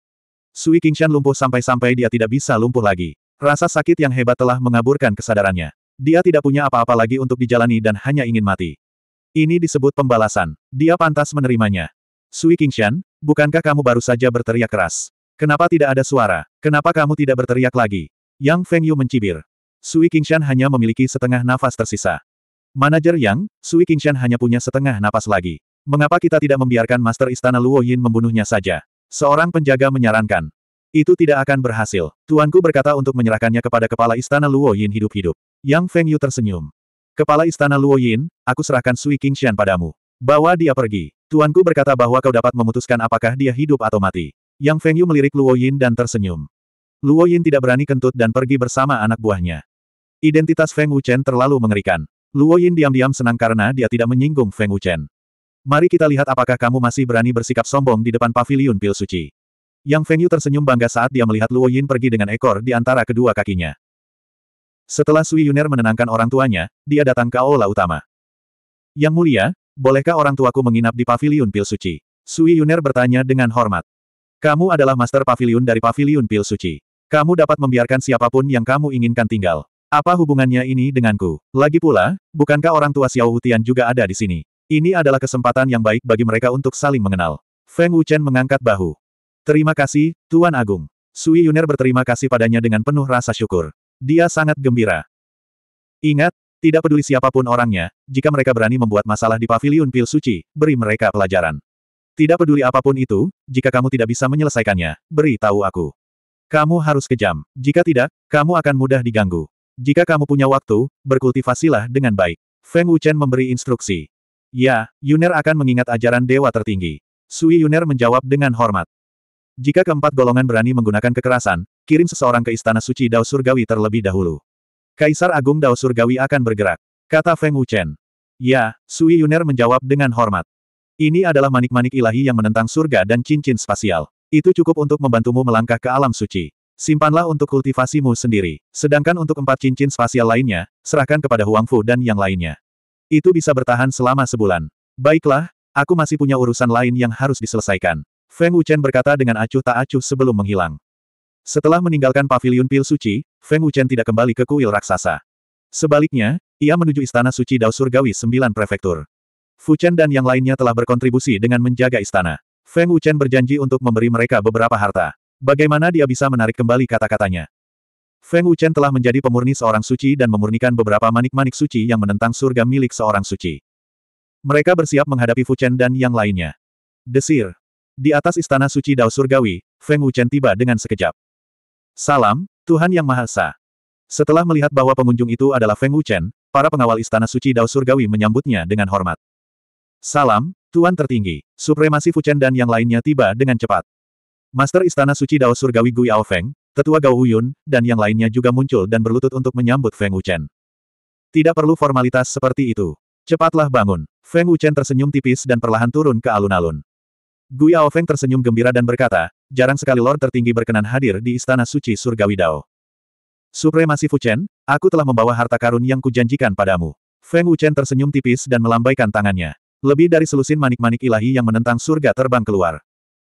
Sui Qingshan lumpuh sampai-sampai dia tidak bisa lumpuh lagi. Rasa sakit yang hebat telah mengaburkan kesadarannya. Dia tidak punya apa-apa lagi untuk dijalani dan hanya ingin mati. Ini disebut pembalasan. Dia pantas menerimanya. Sui Qingshan, bukankah kamu baru saja berteriak keras? Kenapa tidak ada suara? Kenapa kamu tidak berteriak lagi? Yang Feng Yu mencibir. Sui Qingshan hanya memiliki setengah nafas tersisa. Manajer Yang, Sui Qingshan hanya punya setengah napas lagi. Mengapa kita tidak membiarkan Master Istana Luo Yin membunuhnya saja? Seorang penjaga menyarankan. Itu tidak akan berhasil. Tuanku berkata untuk menyerahkannya kepada kepala istana Luo Yin hidup-hidup. Yang Feng Yu tersenyum. Kepala istana Luo Yin, aku serahkan Sui Qingshan padamu. Bawa dia pergi. Tuanku berkata bahwa kau dapat memutuskan apakah dia hidup atau mati. Yang Feng Yu melirik Luo Yin dan tersenyum. Luo Yin tidak berani kentut dan pergi bersama anak buahnya. Identitas Feng Wuchen terlalu mengerikan. Luo Yin diam-diam senang karena dia tidak menyinggung Feng Wuchen. Mari kita lihat apakah kamu masih berani bersikap sombong di depan paviliun pil suci. Yang Feng tersenyum bangga saat dia melihat Luo Yin pergi dengan ekor di antara kedua kakinya. Setelah Sui Yuner menenangkan orang tuanya, dia datang ke aula utama. Yang mulia, bolehkah orang tuaku menginap di paviliun pil suci? Sui Yuner bertanya dengan hormat. Kamu adalah master paviliun dari paviliun pil suci. Kamu dapat membiarkan siapapun yang kamu inginkan tinggal. Apa hubungannya ini denganku? Lagi pula, bukankah orang tua Xiao Huti'an juga ada di sini? Ini adalah kesempatan yang baik bagi mereka untuk saling mengenal. Feng Wuchen mengangkat bahu. Terima kasih, Tuan Agung. Sui Yuner berterima kasih padanya dengan penuh rasa syukur. Dia sangat gembira. Ingat, tidak peduli siapapun orangnya, jika mereka berani membuat masalah di paviliun pil suci, beri mereka pelajaran. Tidak peduli apapun itu, jika kamu tidak bisa menyelesaikannya, beri tahu aku. Kamu harus kejam. Jika tidak, kamu akan mudah diganggu. Jika kamu punya waktu, berkultivasilah dengan baik. Feng Wuchen memberi instruksi. Ya, Yuner akan mengingat ajaran dewa tertinggi. Sui Yuner menjawab dengan hormat. Jika keempat golongan berani menggunakan kekerasan, kirim seseorang ke Istana Suci Dao Surgawi terlebih dahulu. Kaisar Agung Dao Surgawi akan bergerak, kata Feng Wuchen. Ya, Sui Yuner menjawab dengan hormat. Ini adalah manik-manik ilahi yang menentang surga dan cincin spasial. Itu cukup untuk membantumu melangkah ke alam suci. Simpanlah untuk kultivasimu sendiri. Sedangkan untuk empat cincin spasial lainnya, serahkan kepada Huang Fu dan yang lainnya. Itu bisa bertahan selama sebulan. Baiklah, aku masih punya urusan lain yang harus diselesaikan. Feng Wuchen berkata dengan acuh tak acuh sebelum menghilang. Setelah meninggalkan pavilion pil suci, Feng Wuchen tidak kembali ke kuil raksasa. Sebaliknya, ia menuju istana suci Dao Surgawi sembilan prefektur. Fu Chen dan yang lainnya telah berkontribusi dengan menjaga istana. Feng Wuchen berjanji untuk memberi mereka beberapa harta. Bagaimana dia bisa menarik kembali kata-katanya? Feng Wuchen telah menjadi pemurni seorang suci dan memurnikan beberapa manik-manik suci yang menentang surga milik seorang suci. Mereka bersiap menghadapi Fu Chen dan yang lainnya. Desir, di atas istana suci Dao Surgawi, Feng Wuchen tiba dengan sekejap. Salam, Tuhan Yang Maha Esa. Setelah melihat bahwa pengunjung itu adalah Feng Wuchen, para pengawal istana suci Dao Surgawi menyambutnya dengan hormat. Salam, Tuan tertinggi, supremasi Fuchen dan yang lainnya tiba dengan cepat. Master Istana Suci Dao Surgawi Gui Ao Feng, Tetua Gao Huyun, dan yang lainnya juga muncul dan berlutut untuk menyambut Feng Wuchen. Tidak perlu formalitas seperti itu. Cepatlah bangun. Feng Wuchen tersenyum tipis dan perlahan turun ke alun-alun. Gui Feng tersenyum gembira dan berkata, jarang sekali Lord tertinggi berkenan hadir di Istana Suci Surgawi Dao. Supremasi Chen, aku telah membawa harta karun yang kujanjikan padamu. Feng Chen tersenyum tipis dan melambaikan tangannya. Lebih dari selusin manik-manik ilahi yang menentang surga terbang keluar.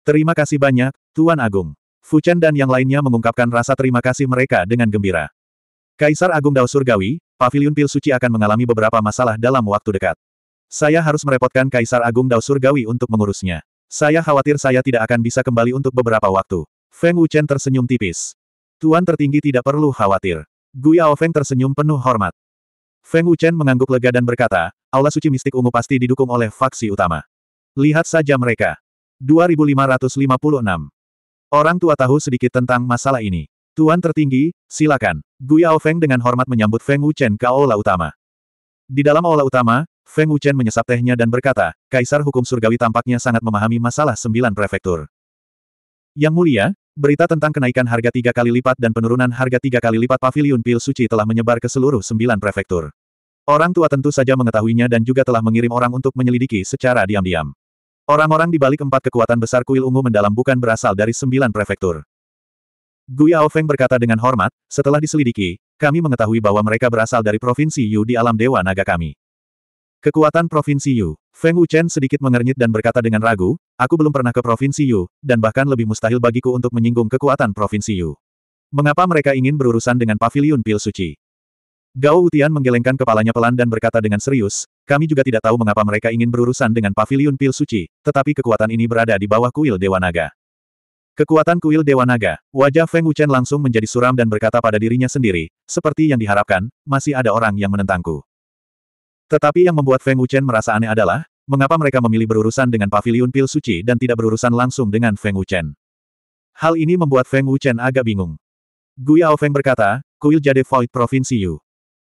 Terima kasih banyak, Tuan Agung. Fu Chen dan yang lainnya mengungkapkan rasa terima kasih mereka dengan gembira. Kaisar Agung Dao Surgawi, Paviliun Pil Suci akan mengalami beberapa masalah dalam waktu dekat. Saya harus merepotkan Kaisar Agung Dao Surgawi untuk mengurusnya. Saya khawatir saya tidak akan bisa kembali untuk beberapa waktu. Feng Wuchen tersenyum tipis. Tuan tertinggi tidak perlu khawatir. Gui Feng tersenyum penuh hormat. Feng Wuchen mengangguk lega dan berkata, Aula Suci Mistik Ungu pasti didukung oleh faksi utama. Lihat saja mereka. 2556. Orang tua tahu sedikit tentang masalah ini. Tuan tertinggi, silakan. Gui Feng dengan hormat menyambut Feng Wuchen ke aula utama. Di dalam aula utama, Feng Wuchen menyesap tehnya dan berkata, Kaisar Hukum Surgawi tampaknya sangat memahami masalah sembilan prefektur. Yang mulia, berita tentang kenaikan harga tiga kali lipat dan penurunan harga tiga kali lipat pavilion pil suci telah menyebar ke seluruh sembilan prefektur. Orang tua tentu saja mengetahuinya dan juga telah mengirim orang untuk menyelidiki secara diam-diam. Orang-orang di balik empat kekuatan besar kuil ungu mendalam bukan berasal dari sembilan prefektur. Gui Feng berkata dengan hormat, setelah diselidiki, kami mengetahui bahwa mereka berasal dari Provinsi Yu di alam Dewa Naga kami. Kekuatan Provinsi Yu. Feng Wuchen sedikit mengernyit dan berkata dengan ragu, aku belum pernah ke Provinsi Yu, dan bahkan lebih mustahil bagiku untuk menyinggung kekuatan Provinsi Yu. Mengapa mereka ingin berurusan dengan Paviliun pil suci? Gao Utian menggelengkan kepalanya pelan dan berkata dengan serius, kami juga tidak tahu mengapa mereka ingin berurusan dengan Paviliun pil suci, tetapi kekuatan ini berada di bawah kuil Dewa Naga. Kekuatan kuil Dewa Naga, wajah Feng Wuchen langsung menjadi suram dan berkata pada dirinya sendiri, seperti yang diharapkan, masih ada orang yang menentangku. Tetapi yang membuat Feng Wuchen merasa aneh adalah, mengapa mereka memilih berurusan dengan paviliun pil suci dan tidak berurusan langsung dengan Feng Wuchen. Hal ini membuat Feng Wuchen agak bingung. Gu Yao Feng berkata, kuil Jade Void Provinsi Yu.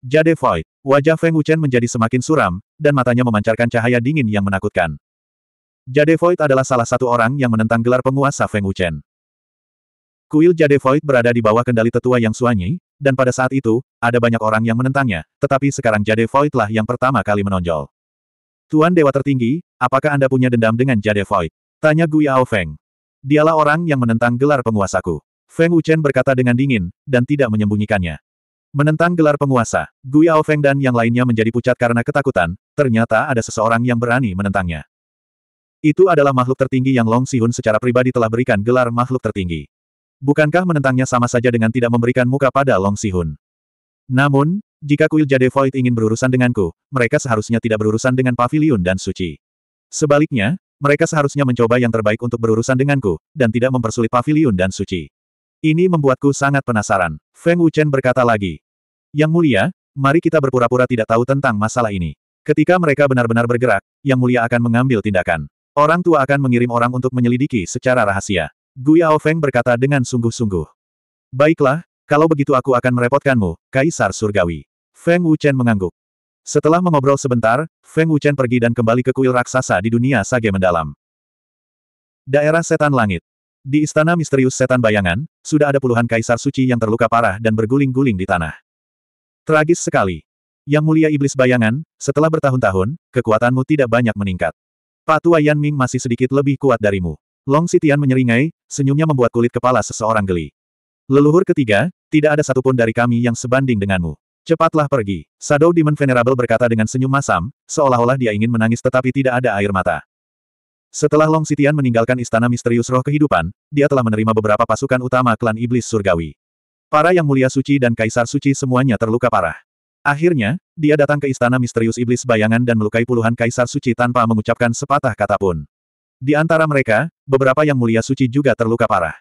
Jade Void, wajah Feng Wuchen menjadi semakin suram, dan matanya memancarkan cahaya dingin yang menakutkan. Jade Void adalah salah satu orang yang menentang gelar penguasa Feng Wuchen. Kuil Jade Void berada di bawah kendali tetua yang suanyi, dan pada saat itu, ada banyak orang yang menentangnya, tetapi sekarang Jade Void lah yang pertama kali menonjol. Tuan Dewa Tertinggi, apakah Anda punya dendam dengan Jade Void? Tanya Gui Ao Feng. Dialah orang yang menentang gelar penguasaku. Feng Wuchen berkata dengan dingin, dan tidak menyembunyikannya. Menentang gelar penguasa, Gui Ao Feng dan yang lainnya menjadi pucat karena ketakutan, ternyata ada seseorang yang berani menentangnya. Itu adalah makhluk tertinggi yang Long Sihun secara pribadi telah berikan gelar makhluk tertinggi. Bukankah menentangnya sama saja dengan tidak memberikan muka pada Long Sihun? Namun, jika kuil Jade Void ingin berurusan denganku, mereka seharusnya tidak berurusan dengan Pavilion dan Suci. Sebaliknya, mereka seharusnya mencoba yang terbaik untuk berurusan denganku, dan tidak mempersulit Pavilion dan Suci. Ini membuatku sangat penasaran. Feng Wuchen berkata lagi. Yang mulia, mari kita berpura-pura tidak tahu tentang masalah ini. Ketika mereka benar-benar bergerak, Yang Mulia akan mengambil tindakan. Orang tua akan mengirim orang untuk menyelidiki secara rahasia. Gui Feng berkata dengan sungguh-sungguh. Baiklah, kalau begitu aku akan merepotkanmu, Kaisar Surgawi. Feng Wuchen mengangguk. Setelah mengobrol sebentar, Feng Wuchen pergi dan kembali ke kuil raksasa di dunia sage mendalam. Daerah Setan Langit Di Istana Misterius Setan Bayangan, sudah ada puluhan kaisar suci yang terluka parah dan berguling-guling di tanah. Tragis sekali. Yang mulia iblis bayangan, setelah bertahun-tahun, kekuatanmu tidak banyak meningkat. Pak Tua Yan Ming masih sedikit lebih kuat darimu. Long Sitian menyeringai, senyumnya membuat kulit kepala seseorang geli. Leluhur ketiga, tidak ada satupun dari kami yang sebanding denganmu. Cepatlah pergi. Shadow Demon Venerable berkata dengan senyum masam, seolah-olah dia ingin menangis tetapi tidak ada air mata. Setelah Long Sitian meninggalkan istana misterius roh kehidupan, dia telah menerima beberapa pasukan utama klan iblis surgawi. Para yang mulia suci dan kaisar suci semuanya terluka parah. Akhirnya, dia datang ke istana misterius iblis bayangan dan melukai puluhan kaisar suci tanpa mengucapkan sepatah kata pun. Di antara mereka, beberapa yang mulia suci juga terluka parah.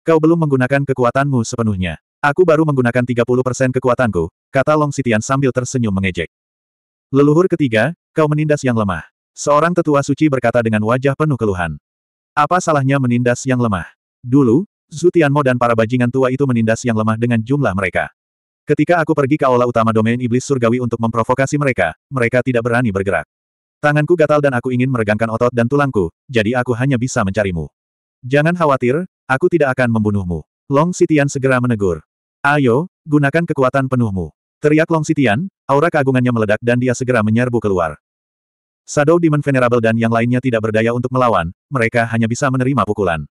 Kau belum menggunakan kekuatanmu sepenuhnya. Aku baru menggunakan 30% kekuatanku, kata Long Sitian sambil tersenyum mengejek. Leluhur ketiga, kau menindas yang lemah. Seorang tetua suci berkata dengan wajah penuh keluhan. Apa salahnya menindas yang lemah? Dulu, Zutianmo dan para bajingan tua itu menindas yang lemah dengan jumlah mereka. Ketika aku pergi ke aula utama domain iblis surgawi untuk memprovokasi mereka, mereka tidak berani bergerak. Tanganku gatal dan aku ingin meregangkan otot dan tulangku, jadi aku hanya bisa mencarimu. Jangan khawatir, aku tidak akan membunuhmu. Long Sitian segera menegur. Ayo, gunakan kekuatan penuhmu. Teriak Long Sitian, aura keagungannya meledak dan dia segera menyerbu keluar. Shadow Demon Venerable dan yang lainnya tidak berdaya untuk melawan, mereka hanya bisa menerima pukulan.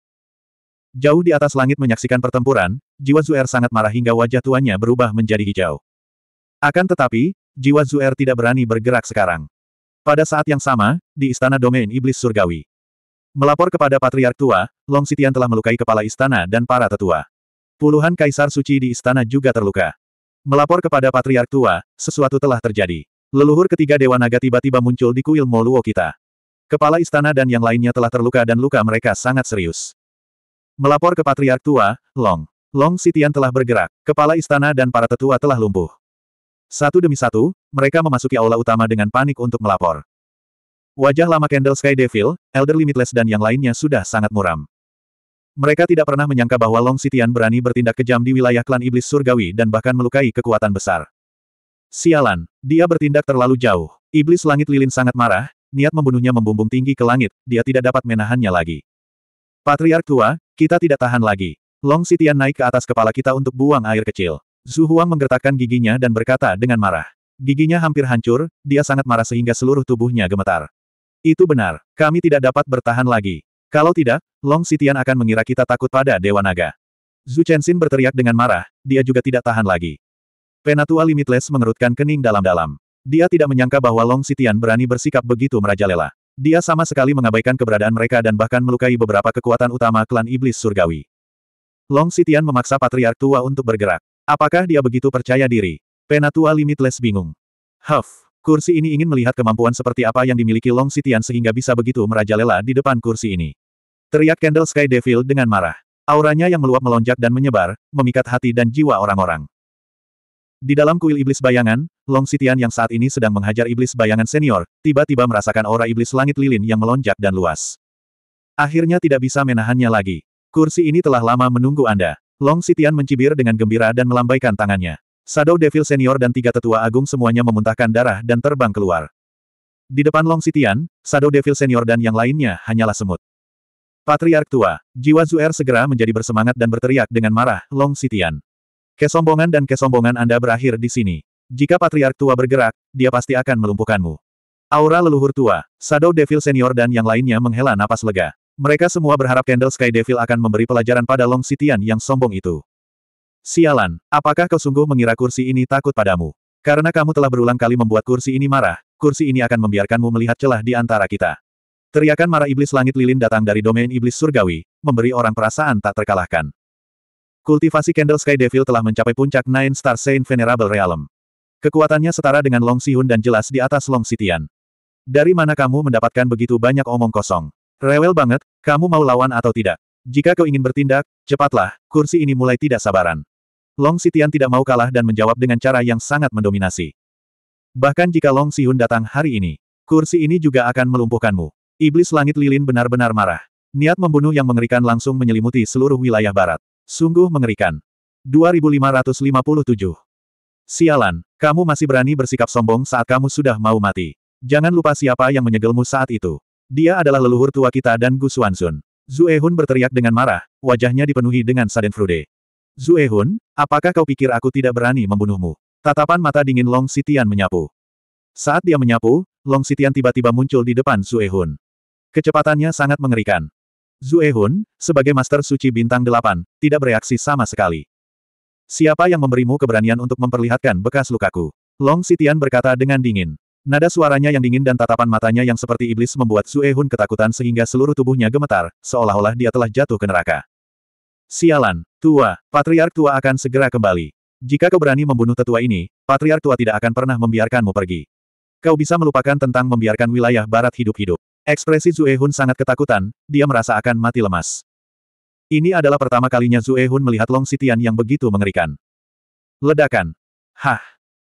Jauh di atas langit menyaksikan pertempuran, jiwa Zuer sangat marah hingga wajah tuannya berubah menjadi hijau. Akan tetapi, jiwa Zuer tidak berani bergerak sekarang. Pada saat yang sama, di Istana Domain Iblis Surgawi. Melapor kepada Patriark Tua, Long Sitian telah melukai kepala istana dan para tetua. Puluhan kaisar suci di istana juga terluka. Melapor kepada Patriark Tua, sesuatu telah terjadi. Leluhur ketiga Dewa Naga tiba-tiba muncul di kuil Moluo kita. Kepala istana dan yang lainnya telah terluka dan luka mereka sangat serius. Melapor ke Patriark Tua, Long. Long Sitian telah bergerak, kepala istana dan para tetua telah lumpuh. Satu demi satu, mereka memasuki aula utama dengan panik untuk melapor. Wajah lama Candle Sky Devil, Elder Limitless dan yang lainnya sudah sangat muram. Mereka tidak pernah menyangka bahwa Long Sitian berani bertindak kejam di wilayah klan iblis surgawi dan bahkan melukai kekuatan besar. Sialan, dia bertindak terlalu jauh. Iblis langit lilin sangat marah, niat membunuhnya membumbung tinggi ke langit, dia tidak dapat menahannya lagi. Patriark tua, kita tidak tahan lagi. Long Sitian naik ke atas kepala kita untuk buang air kecil. Zhu Huang menggertakkan giginya dan berkata dengan marah. Giginya hampir hancur, dia sangat marah sehingga seluruh tubuhnya gemetar. Itu benar, kami tidak dapat bertahan lagi. Kalau tidak, Long Sitian akan mengira kita takut pada Dewa Naga. Zhu Chenxin berteriak dengan marah, dia juga tidak tahan lagi. Penatua Limitless mengerutkan kening dalam-dalam. Dia tidak menyangka bahwa Long Sitian berani bersikap begitu merajalela. Dia sama sekali mengabaikan keberadaan mereka dan bahkan melukai beberapa kekuatan utama klan iblis surgawi. Long Sitian memaksa Patriark Tua untuk bergerak. Apakah dia begitu percaya diri? Penatua Limitless bingung. Huff, kursi ini ingin melihat kemampuan seperti apa yang dimiliki Long Sitian sehingga bisa begitu merajalela di depan kursi ini. Teriak Candle Sky Devil dengan marah. Auranya yang meluap melonjak dan menyebar, memikat hati dan jiwa orang-orang. Di dalam kuil iblis bayangan, Long Sitian yang saat ini sedang menghajar iblis bayangan senior, tiba-tiba merasakan aura iblis langit lilin yang melonjak dan luas. Akhirnya tidak bisa menahannya lagi. Kursi ini telah lama menunggu Anda. Long Sitian mencibir dengan gembira dan melambaikan tangannya. Shadow Devil Senior dan tiga tetua agung semuanya memuntahkan darah dan terbang keluar. Di depan Long Sitian, Shadow Devil Senior dan yang lainnya hanyalah semut. Patriark tua, jiwa Zuer segera menjadi bersemangat dan berteriak dengan marah, Long Sitian. Kesombongan dan kesombongan Anda berakhir di sini. Jika Patriark tua bergerak, dia pasti akan melumpuhkanmu. Aura leluhur tua, Shadow Devil Senior dan yang lainnya menghela napas lega. Mereka semua berharap Candle Sky Devil akan memberi pelajaran pada Long Sitian yang sombong itu. Sialan, apakah kau sungguh mengira kursi ini takut padamu? Karena kamu telah berulang kali membuat kursi ini marah, kursi ini akan membiarkanmu melihat celah di antara kita. Teriakan marah iblis langit lilin datang dari domain iblis surgawi, memberi orang perasaan tak terkalahkan. Kultivasi Candle Sky Devil telah mencapai puncak Nine Star Saint Venerable Realm. Kekuatannya setara dengan Long Sihun dan jelas di atas Long Sitian. Dari mana kamu mendapatkan begitu banyak omong kosong? Rewel banget, kamu mau lawan atau tidak? Jika kau ingin bertindak, cepatlah, kursi ini mulai tidak sabaran. Long Sitian tidak mau kalah dan menjawab dengan cara yang sangat mendominasi. Bahkan jika Long Sihun datang hari ini, kursi ini juga akan melumpuhkanmu. Iblis langit lilin benar-benar marah. Niat membunuh yang mengerikan langsung menyelimuti seluruh wilayah barat. Sungguh mengerikan. 2557 Sialan, kamu masih berani bersikap sombong saat kamu sudah mau mati. Jangan lupa siapa yang menyegelmu saat itu. Dia adalah leluhur tua kita dan Gu Xuanzun. Zuehun berteriak dengan marah, wajahnya dipenuhi dengan saden frude. Zuehun, apakah kau pikir aku tidak berani membunuhmu? Tatapan mata dingin Long Sitian menyapu. Saat dia menyapu, Long Sitian tiba-tiba muncul di depan Zuehun. Kecepatannya sangat mengerikan. Zuehun, sebagai master suci bintang delapan, tidak bereaksi sama sekali. Siapa yang memberimu keberanian untuk memperlihatkan bekas lukaku? Long Sitian berkata dengan dingin. Nada suaranya yang dingin dan tatapan matanya yang seperti iblis membuat Zue Hun ketakutan sehingga seluruh tubuhnya gemetar, seolah-olah dia telah jatuh ke neraka. Sialan, tua, patriark tua akan segera kembali. Jika kau berani membunuh tetua ini, patriark tua tidak akan pernah membiarkanmu pergi. Kau bisa melupakan tentang membiarkan wilayah barat hidup-hidup. Ekspresi Zue Hun sangat ketakutan, dia merasa akan mati lemas. Ini adalah pertama kalinya Zue Hun melihat Long Sitian yang begitu mengerikan. Ledakan. Hah.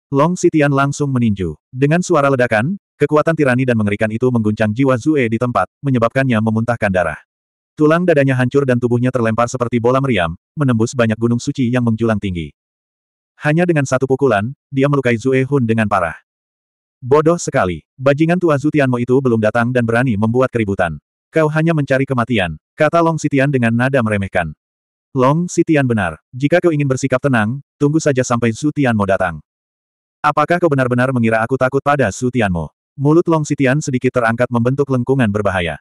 Long Sitian langsung meninju. Dengan suara ledakan, kekuatan tirani dan mengerikan itu mengguncang jiwa Zue di tempat, menyebabkannya memuntahkan darah. Tulang dadanya hancur dan tubuhnya terlempar seperti bola meriam, menembus banyak gunung suci yang menjulang tinggi. Hanya dengan satu pukulan, dia melukai Zue Hun dengan parah. Bodoh sekali. Bajingan tua Zutianmo itu belum datang dan berani membuat keributan. Kau hanya mencari kematian, kata Long Sitian dengan nada meremehkan. Long Sitian benar. Jika kau ingin bersikap tenang, tunggu saja sampai Zutianmo datang. Apakah kau benar-benar mengira aku takut pada sutianmu? Mulut Long Sitian sedikit terangkat membentuk lengkungan berbahaya.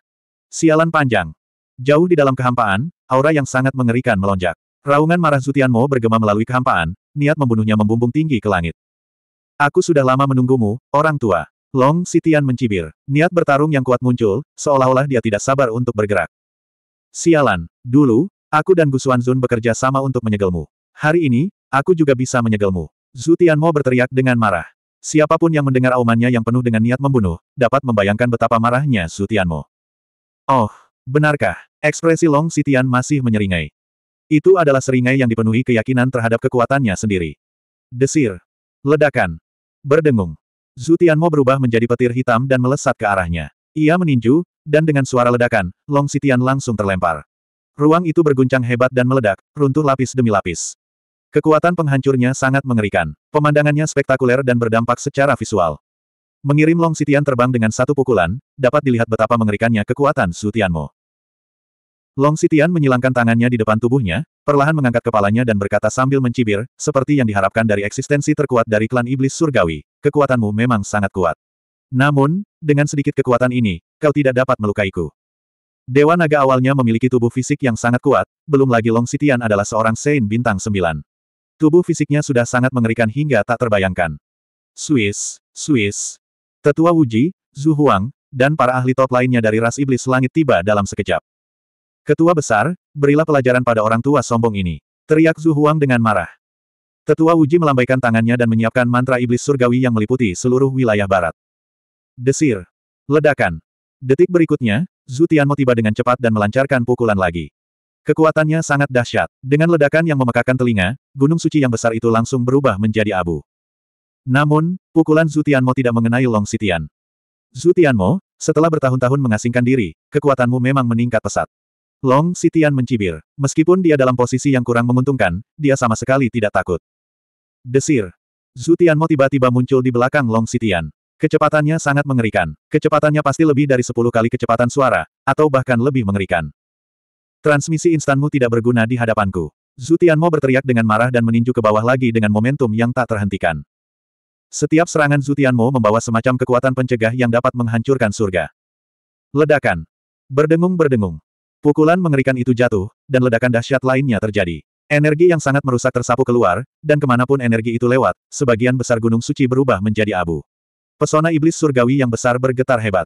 Sialan panjang. Jauh di dalam kehampaan, aura yang sangat mengerikan melonjak. Raungan marah Tianmo bergema melalui kehampaan, niat membunuhnya membumbung tinggi ke langit. Aku sudah lama menunggumu, orang tua. Long Sitian mencibir. Niat bertarung yang kuat muncul, seolah-olah dia tidak sabar untuk bergerak. Sialan, dulu, aku dan Gusuan Zun bekerja sama untuk menyegelmu. Hari ini, aku juga bisa menyegelmu. Zutianmo Tianmo berteriak dengan marah. Siapapun yang mendengar aumannya yang penuh dengan niat membunuh, dapat membayangkan betapa marahnya Zutianmo. Tianmo. Oh, benarkah? Ekspresi Long Sitian masih menyeringai. Itu adalah seringai yang dipenuhi keyakinan terhadap kekuatannya sendiri. Desir. Ledakan. Berdengung. Zutianmo Tianmo berubah menjadi petir hitam dan melesat ke arahnya. Ia meninju, dan dengan suara ledakan, Long Sitian langsung terlempar. Ruang itu berguncang hebat dan meledak, runtuh lapis demi lapis. Kekuatan penghancurnya sangat mengerikan. Pemandangannya spektakuler dan berdampak secara visual. Mengirim Long Sitian terbang dengan satu pukulan, dapat dilihat betapa mengerikannya kekuatan Su Tianmo. Long Sitian menyilangkan tangannya di depan tubuhnya, perlahan mengangkat kepalanya dan berkata sambil mencibir, seperti yang diharapkan dari eksistensi terkuat dari klan iblis surgawi, kekuatanmu memang sangat kuat. Namun, dengan sedikit kekuatan ini, kau tidak dapat melukaiku. Dewa naga awalnya memiliki tubuh fisik yang sangat kuat, belum lagi Long Sitian adalah seorang Sein bintang 9. Tubuh fisiknya sudah sangat mengerikan hingga tak terbayangkan. Swiss, Swiss. Tetua Wuji, Zhu Huang, dan para ahli top lainnya dari ras iblis langit tiba dalam sekejap. Ketua besar, berilah pelajaran pada orang tua sombong ini. Teriak Zhu Huang dengan marah. Tetua Wuji melambaikan tangannya dan menyiapkan mantra iblis surgawi yang meliputi seluruh wilayah barat. Desir. Ledakan. Detik berikutnya, Zhu Tianmo tiba dengan cepat dan melancarkan pukulan lagi. Kekuatannya sangat dahsyat. Dengan ledakan yang memekakan telinga, gunung suci yang besar itu langsung berubah menjadi abu. Namun, pukulan Zutianmo tidak mengenai Long Sitian. Zutianmo, setelah bertahun-tahun mengasingkan diri, kekuatanmu memang meningkat pesat. Long Sitian mencibir. Meskipun dia dalam posisi yang kurang menguntungkan, dia sama sekali tidak takut. Desir. Zutianmo tiba-tiba muncul di belakang Long Sitian. Kecepatannya sangat mengerikan. Kecepatannya pasti lebih dari 10 kali kecepatan suara, atau bahkan lebih mengerikan. Transmisi instanmu tidak berguna di hadapanku. Zutianmo berteriak dengan marah dan meninju ke bawah lagi dengan momentum yang tak terhentikan. Setiap serangan Zutianmo membawa semacam kekuatan pencegah yang dapat menghancurkan surga. Ledakan. Berdengung-berdengung. Pukulan mengerikan itu jatuh, dan ledakan dahsyat lainnya terjadi. Energi yang sangat merusak tersapu keluar, dan kemanapun energi itu lewat, sebagian besar gunung suci berubah menjadi abu. Pesona iblis surgawi yang besar bergetar hebat.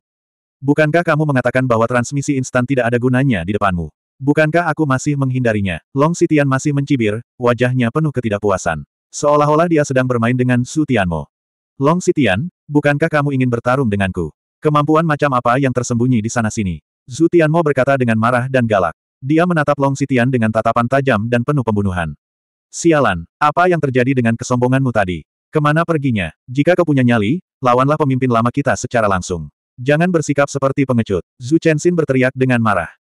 Bukankah kamu mengatakan bahwa transmisi instan tidak ada gunanya di depanmu? Bukankah aku masih menghindarinya? Long Sitian masih mencibir, wajahnya penuh ketidakpuasan. Seolah-olah dia sedang bermain dengan Su Tianmo. Long Sitian, bukankah kamu ingin bertarung denganku? Kemampuan macam apa yang tersembunyi di sana-sini? Su Tianmo berkata dengan marah dan galak. Dia menatap Long Sitian dengan tatapan tajam dan penuh pembunuhan. Sialan, apa yang terjadi dengan kesombonganmu tadi? Kemana perginya? Jika kau punya nyali, lawanlah pemimpin lama kita secara langsung. Jangan bersikap seperti pengecut. Zhu Chenxin berteriak dengan marah.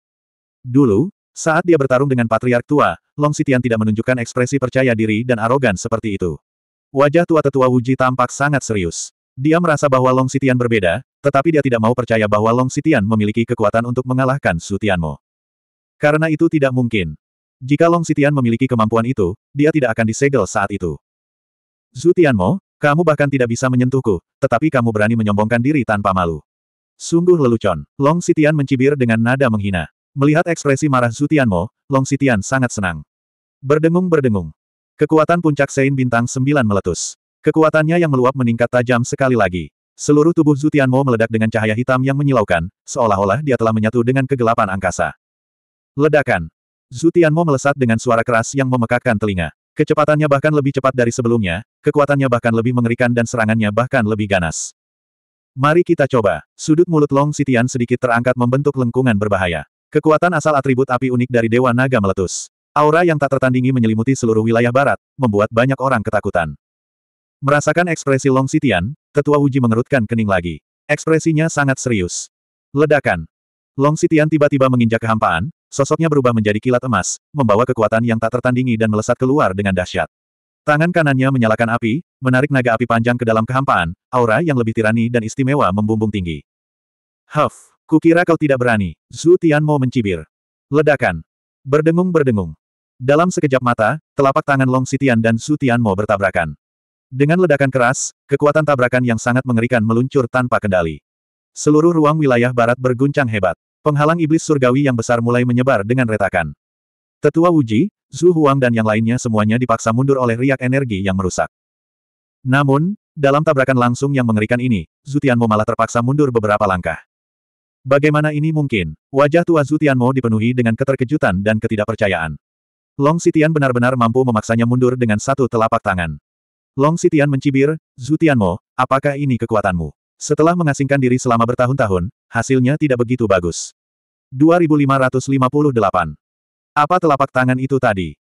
Dulu, saat dia bertarung dengan Patriark Tua, Long Sitian tidak menunjukkan ekspresi percaya diri dan arogan seperti itu. Wajah tua tetua Wuji tampak sangat serius. Dia merasa bahwa Long Sitian berbeda, tetapi dia tidak mau percaya bahwa Long Sitian memiliki kekuatan untuk mengalahkan Su Karena itu tidak mungkin. Jika Long Sitian memiliki kemampuan itu, dia tidak akan disegel saat itu. Su kamu bahkan tidak bisa menyentuhku, tetapi kamu berani menyombongkan diri tanpa malu. Sungguh lelucon, Long Sitian mencibir dengan nada menghina. Melihat ekspresi marah Zutianmo, Long Sitian sangat senang. Berdengung-berdengung. Kekuatan puncak Sein Bintang 9 meletus. Kekuatannya yang meluap meningkat tajam sekali lagi. Seluruh tubuh Zutianmo meledak dengan cahaya hitam yang menyilaukan, seolah-olah dia telah menyatu dengan kegelapan angkasa. Ledakan. Zutianmo melesat dengan suara keras yang memekakkan telinga. Kecepatannya bahkan lebih cepat dari sebelumnya, kekuatannya bahkan lebih mengerikan dan serangannya bahkan lebih ganas. Mari kita coba. Sudut mulut Long Sitian sedikit terangkat membentuk lengkungan berbahaya. Kekuatan asal atribut api unik dari Dewa Naga meletus. Aura yang tak tertandingi menyelimuti seluruh wilayah barat, membuat banyak orang ketakutan. Merasakan ekspresi Long Sitian, tetua Wuji mengerutkan kening lagi. Ekspresinya sangat serius. Ledakan. Long Sitian tiba-tiba menginjak kehampaan, sosoknya berubah menjadi kilat emas, membawa kekuatan yang tak tertandingi dan melesat keluar dengan dahsyat. Tangan kanannya menyalakan api, menarik naga api panjang ke dalam kehampaan, aura yang lebih tirani dan istimewa membumbung tinggi. Huff! Kukira kau tidak berani. Zhu Tianmo mencibir. Ledakan. Berdengung-berdengung. Dalam sekejap mata, telapak tangan Long Sitian dan Zhu Tianmo bertabrakan. Dengan ledakan keras, kekuatan tabrakan yang sangat mengerikan meluncur tanpa kendali. Seluruh ruang wilayah barat berguncang hebat. Penghalang iblis surgawi yang besar mulai menyebar dengan retakan. Tetua Wuji, Zhu Huang dan yang lainnya semuanya dipaksa mundur oleh riak energi yang merusak. Namun, dalam tabrakan langsung yang mengerikan ini, Zutianmo malah terpaksa mundur beberapa langkah. Bagaimana ini mungkin? Wajah tua Zutianmo dipenuhi dengan keterkejutan dan ketidakpercayaan. Long Sitian benar-benar mampu memaksanya mundur dengan satu telapak tangan. Long Sitian mencibir, Zutianmo, apakah ini kekuatanmu? Setelah mengasingkan diri selama bertahun-tahun, hasilnya tidak begitu bagus. 2558. Apa telapak tangan itu tadi?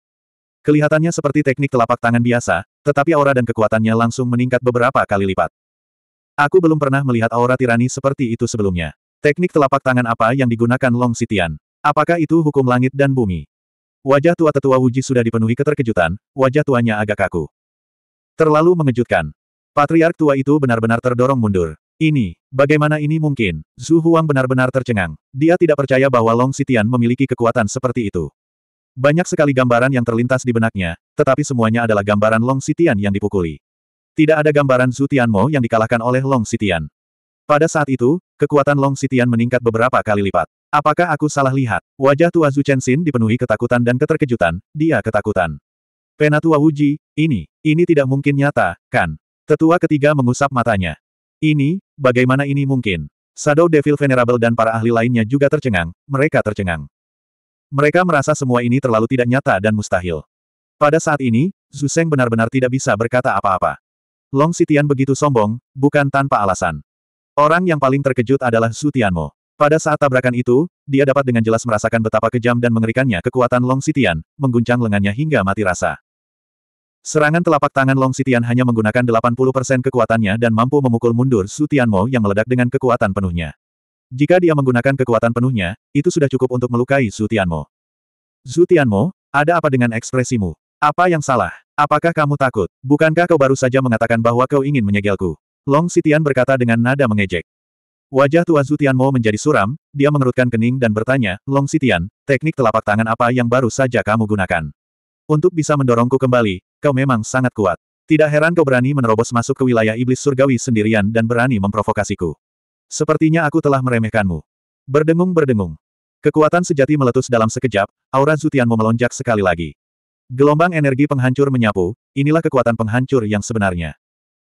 Kelihatannya seperti teknik telapak tangan biasa, tetapi aura dan kekuatannya langsung meningkat beberapa kali lipat. Aku belum pernah melihat aura tirani seperti itu sebelumnya. Teknik telapak tangan apa yang digunakan Long Sitian? Apakah itu hukum langit dan bumi? Wajah tua tetua Wuji sudah dipenuhi keterkejutan, wajah tuanya agak kaku. Terlalu mengejutkan. Patriark tua itu benar-benar terdorong mundur. Ini, bagaimana ini mungkin? Zhu Huang benar-benar tercengang. Dia tidak percaya bahwa Long Sitian memiliki kekuatan seperti itu. Banyak sekali gambaran yang terlintas di benaknya, tetapi semuanya adalah gambaran Long Sitian yang dipukuli. Tidak ada gambaran Zhu Tianmo yang dikalahkan oleh Long Sitian. Pada saat itu, kekuatan Long Sitian meningkat beberapa kali lipat. Apakah aku salah lihat? Wajah tua Zhu Chenxin dipenuhi ketakutan dan keterkejutan, dia ketakutan. Penatua Wuji, ini, ini tidak mungkin nyata, kan? Tetua ketiga mengusap matanya. Ini, bagaimana ini mungkin? Shadow Devil Venerable dan para ahli lainnya juga tercengang, mereka tercengang. Mereka merasa semua ini terlalu tidak nyata dan mustahil. Pada saat ini, Zhu Seng benar-benar tidak bisa berkata apa-apa. Long Sitian begitu sombong, bukan tanpa alasan. Orang yang paling terkejut adalah Su Tianmo. Pada saat tabrakan itu, dia dapat dengan jelas merasakan betapa kejam dan mengerikannya kekuatan Long Sitian, mengguncang lengannya hingga mati rasa. Serangan telapak tangan Long Sitian hanya menggunakan 80% kekuatannya dan mampu memukul mundur Su Tianmo yang meledak dengan kekuatan penuhnya. Jika dia menggunakan kekuatan penuhnya, itu sudah cukup untuk melukai Su Tianmo. Su Tianmo, ada apa dengan ekspresimu? Apa yang salah? Apakah kamu takut? Bukankah kau baru saja mengatakan bahwa kau ingin menyegelku? Long Sitian berkata dengan nada mengejek. Wajah tua Zutianmo menjadi suram, dia mengerutkan kening dan bertanya, Long Sitian, teknik telapak tangan apa yang baru saja kamu gunakan? Untuk bisa mendorongku kembali, kau memang sangat kuat. Tidak heran kau berani menerobos masuk ke wilayah iblis surgawi sendirian dan berani memprovokasiku. Sepertinya aku telah meremehkanmu. Berdengung-berdengung. Kekuatan sejati meletus dalam sekejap, aura Zutianmo melonjak sekali lagi. Gelombang energi penghancur menyapu, inilah kekuatan penghancur yang sebenarnya.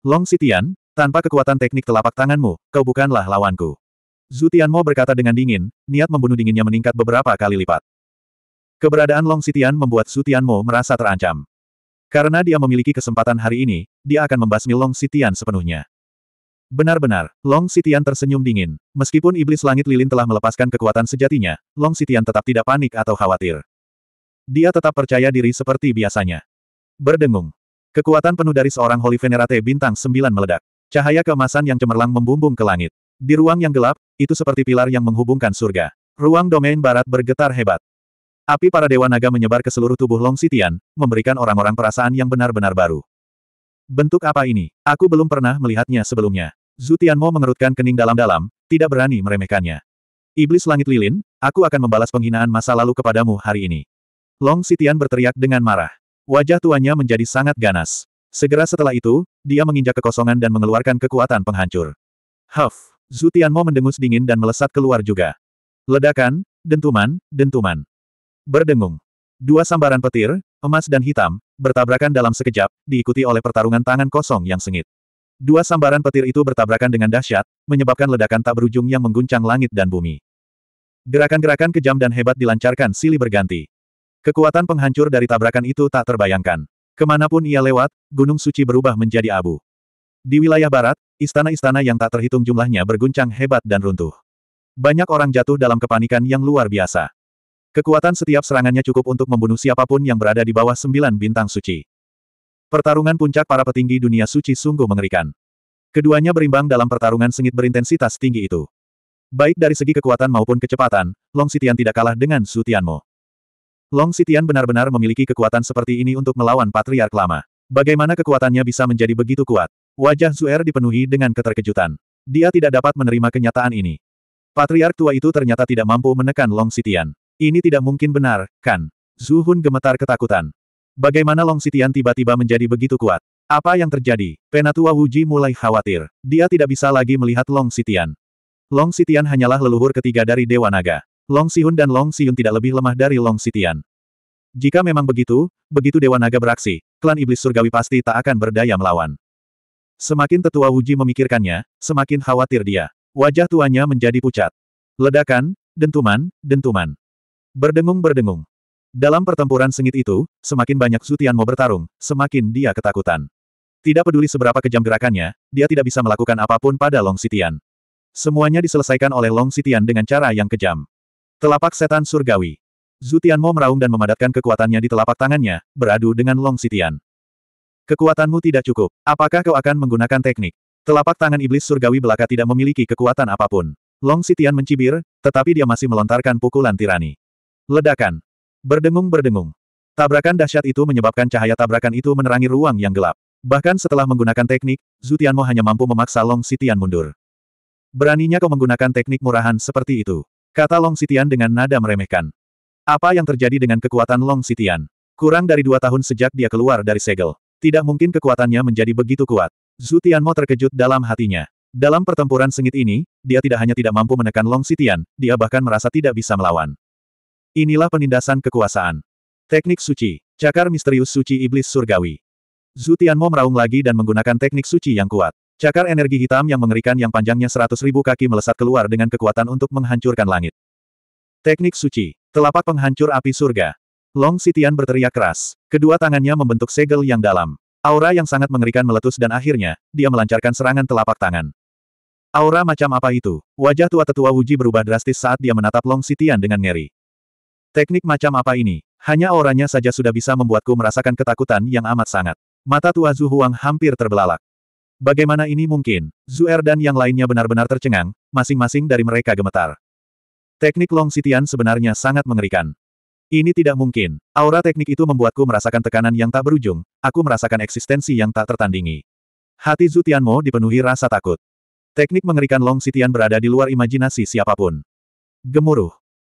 Long Sitian, tanpa kekuatan teknik telapak tanganmu, kau bukanlah lawanku. Zutianmo berkata dengan dingin, niat membunuh dinginnya meningkat beberapa kali lipat. Keberadaan Long Sitian membuat Zutianmo merasa terancam. Karena dia memiliki kesempatan hari ini, dia akan membasmi Long Sitian sepenuhnya. Benar-benar, Long Sitian tersenyum dingin. Meskipun iblis langit lilin telah melepaskan kekuatan sejatinya, Long Sitian tetap tidak panik atau khawatir. Dia tetap percaya diri seperti biasanya. Berdengung, Kekuatan penuh dari seorang Holy Venerate bintang sembilan meledak. Cahaya keemasan yang cemerlang membumbung ke langit. Di ruang yang gelap, itu seperti pilar yang menghubungkan surga. Ruang domain barat bergetar hebat. Api para dewa naga menyebar ke seluruh tubuh Long Sitian, memberikan orang-orang perasaan yang benar-benar baru. Bentuk apa ini? Aku belum pernah melihatnya sebelumnya. Zutianmo mengerutkan kening dalam-dalam, tidak berani meremehkannya. Iblis langit lilin, aku akan membalas penghinaan masa lalu kepadamu hari ini. Long Sitian berteriak dengan marah. Wajah tuannya menjadi sangat ganas. Segera setelah itu, dia menginjak kekosongan dan mengeluarkan kekuatan penghancur. Huff! Zutianmo mendengus dingin dan melesat keluar juga. Ledakan, dentuman, dentuman. Berdengung. Dua sambaran petir, emas dan hitam, bertabrakan dalam sekejap, diikuti oleh pertarungan tangan kosong yang sengit. Dua sambaran petir itu bertabrakan dengan dahsyat, menyebabkan ledakan tak berujung yang mengguncang langit dan bumi. Gerakan-gerakan kejam dan hebat dilancarkan silih berganti. Kekuatan penghancur dari tabrakan itu tak terbayangkan. Kemanapun ia lewat, Gunung Suci berubah menjadi abu. Di wilayah barat, istana-istana yang tak terhitung jumlahnya berguncang hebat dan runtuh. Banyak orang jatuh dalam kepanikan yang luar biasa. Kekuatan setiap serangannya cukup untuk membunuh siapapun yang berada di bawah sembilan bintang suci. Pertarungan puncak para petinggi dunia suci sungguh mengerikan. Keduanya berimbang dalam pertarungan sengit berintensitas tinggi itu. Baik dari segi kekuatan maupun kecepatan, Long Sitian tidak kalah dengan Su Tianmo. Long Sitian benar-benar memiliki kekuatan seperti ini untuk melawan Patriark lama. Bagaimana kekuatannya bisa menjadi begitu kuat? Wajah Zuer dipenuhi dengan keterkejutan. Dia tidak dapat menerima kenyataan ini. Patriark tua itu ternyata tidak mampu menekan Long Sitian. Ini tidak mungkin benar, kan? Zuhun gemetar ketakutan. Bagaimana Long Sitian tiba-tiba menjadi begitu kuat? Apa yang terjadi? Penatua Wuji mulai khawatir. Dia tidak bisa lagi melihat Long Sitian. Long Sitian hanyalah leluhur ketiga dari Dewa Naga. Long Sihun dan Long Siyun tidak lebih lemah dari Long Sitian. Jika memang begitu, begitu Dewa Naga beraksi, klan Iblis Surgawi pasti tak akan berdaya melawan. Semakin tetua Wuji memikirkannya, semakin khawatir dia. Wajah tuanya menjadi pucat. Ledakan, dentuman, dentuman. Berdengung-berdengung. Dalam pertempuran sengit itu, semakin banyak Zutian mau bertarung, semakin dia ketakutan. Tidak peduli seberapa kejam gerakannya, dia tidak bisa melakukan apapun pada Long Sitian. Semuanya diselesaikan oleh Long Sitian dengan cara yang kejam. Telapak setan surgawi. Zutianmo meraung dan memadatkan kekuatannya di telapak tangannya, beradu dengan Long Sitian. Kekuatanmu tidak cukup. Apakah kau akan menggunakan teknik? Telapak tangan iblis surgawi belaka tidak memiliki kekuatan apapun. Long Sitian mencibir, tetapi dia masih melontarkan pukulan tirani. Ledakan. Berdengung-berdengung. Tabrakan dahsyat itu menyebabkan cahaya tabrakan itu menerangi ruang yang gelap. Bahkan setelah menggunakan teknik, Zutianmo hanya mampu memaksa Long Sitian mundur. Beraninya kau menggunakan teknik murahan seperti itu. Kata Long Sitian dengan nada meremehkan. Apa yang terjadi dengan kekuatan Long Sitian? Kurang dari dua tahun sejak dia keluar dari segel. Tidak mungkin kekuatannya menjadi begitu kuat. Zhu Tianmo terkejut dalam hatinya. Dalam pertempuran sengit ini, dia tidak hanya tidak mampu menekan Long Sitian, dia bahkan merasa tidak bisa melawan. Inilah penindasan kekuasaan. Teknik suci, cakar misterius suci iblis surgawi. Zhu Tianmo meraung lagi dan menggunakan teknik suci yang kuat. Cakar energi hitam yang mengerikan yang panjangnya seratus ribu kaki melesat keluar dengan kekuatan untuk menghancurkan langit. Teknik suci. Telapak penghancur api surga. Long Sitian berteriak keras. Kedua tangannya membentuk segel yang dalam. Aura yang sangat mengerikan meletus dan akhirnya, dia melancarkan serangan telapak tangan. Aura macam apa itu? Wajah tua tetua Wuji berubah drastis saat dia menatap Long Sitian dengan ngeri. Teknik macam apa ini? Hanya auranya saja sudah bisa membuatku merasakan ketakutan yang amat sangat. Mata tua Zhu Huang hampir terbelalak. Bagaimana ini mungkin? Zuer dan yang lainnya benar-benar tercengang, masing-masing dari mereka gemetar. Teknik Long Sitian sebenarnya sangat mengerikan. Ini tidak mungkin. Aura teknik itu membuatku merasakan tekanan yang tak berujung, aku merasakan eksistensi yang tak tertandingi. Hati Zutianmo dipenuhi rasa takut. Teknik mengerikan Long Sitian berada di luar imajinasi siapapun. Gemuruh.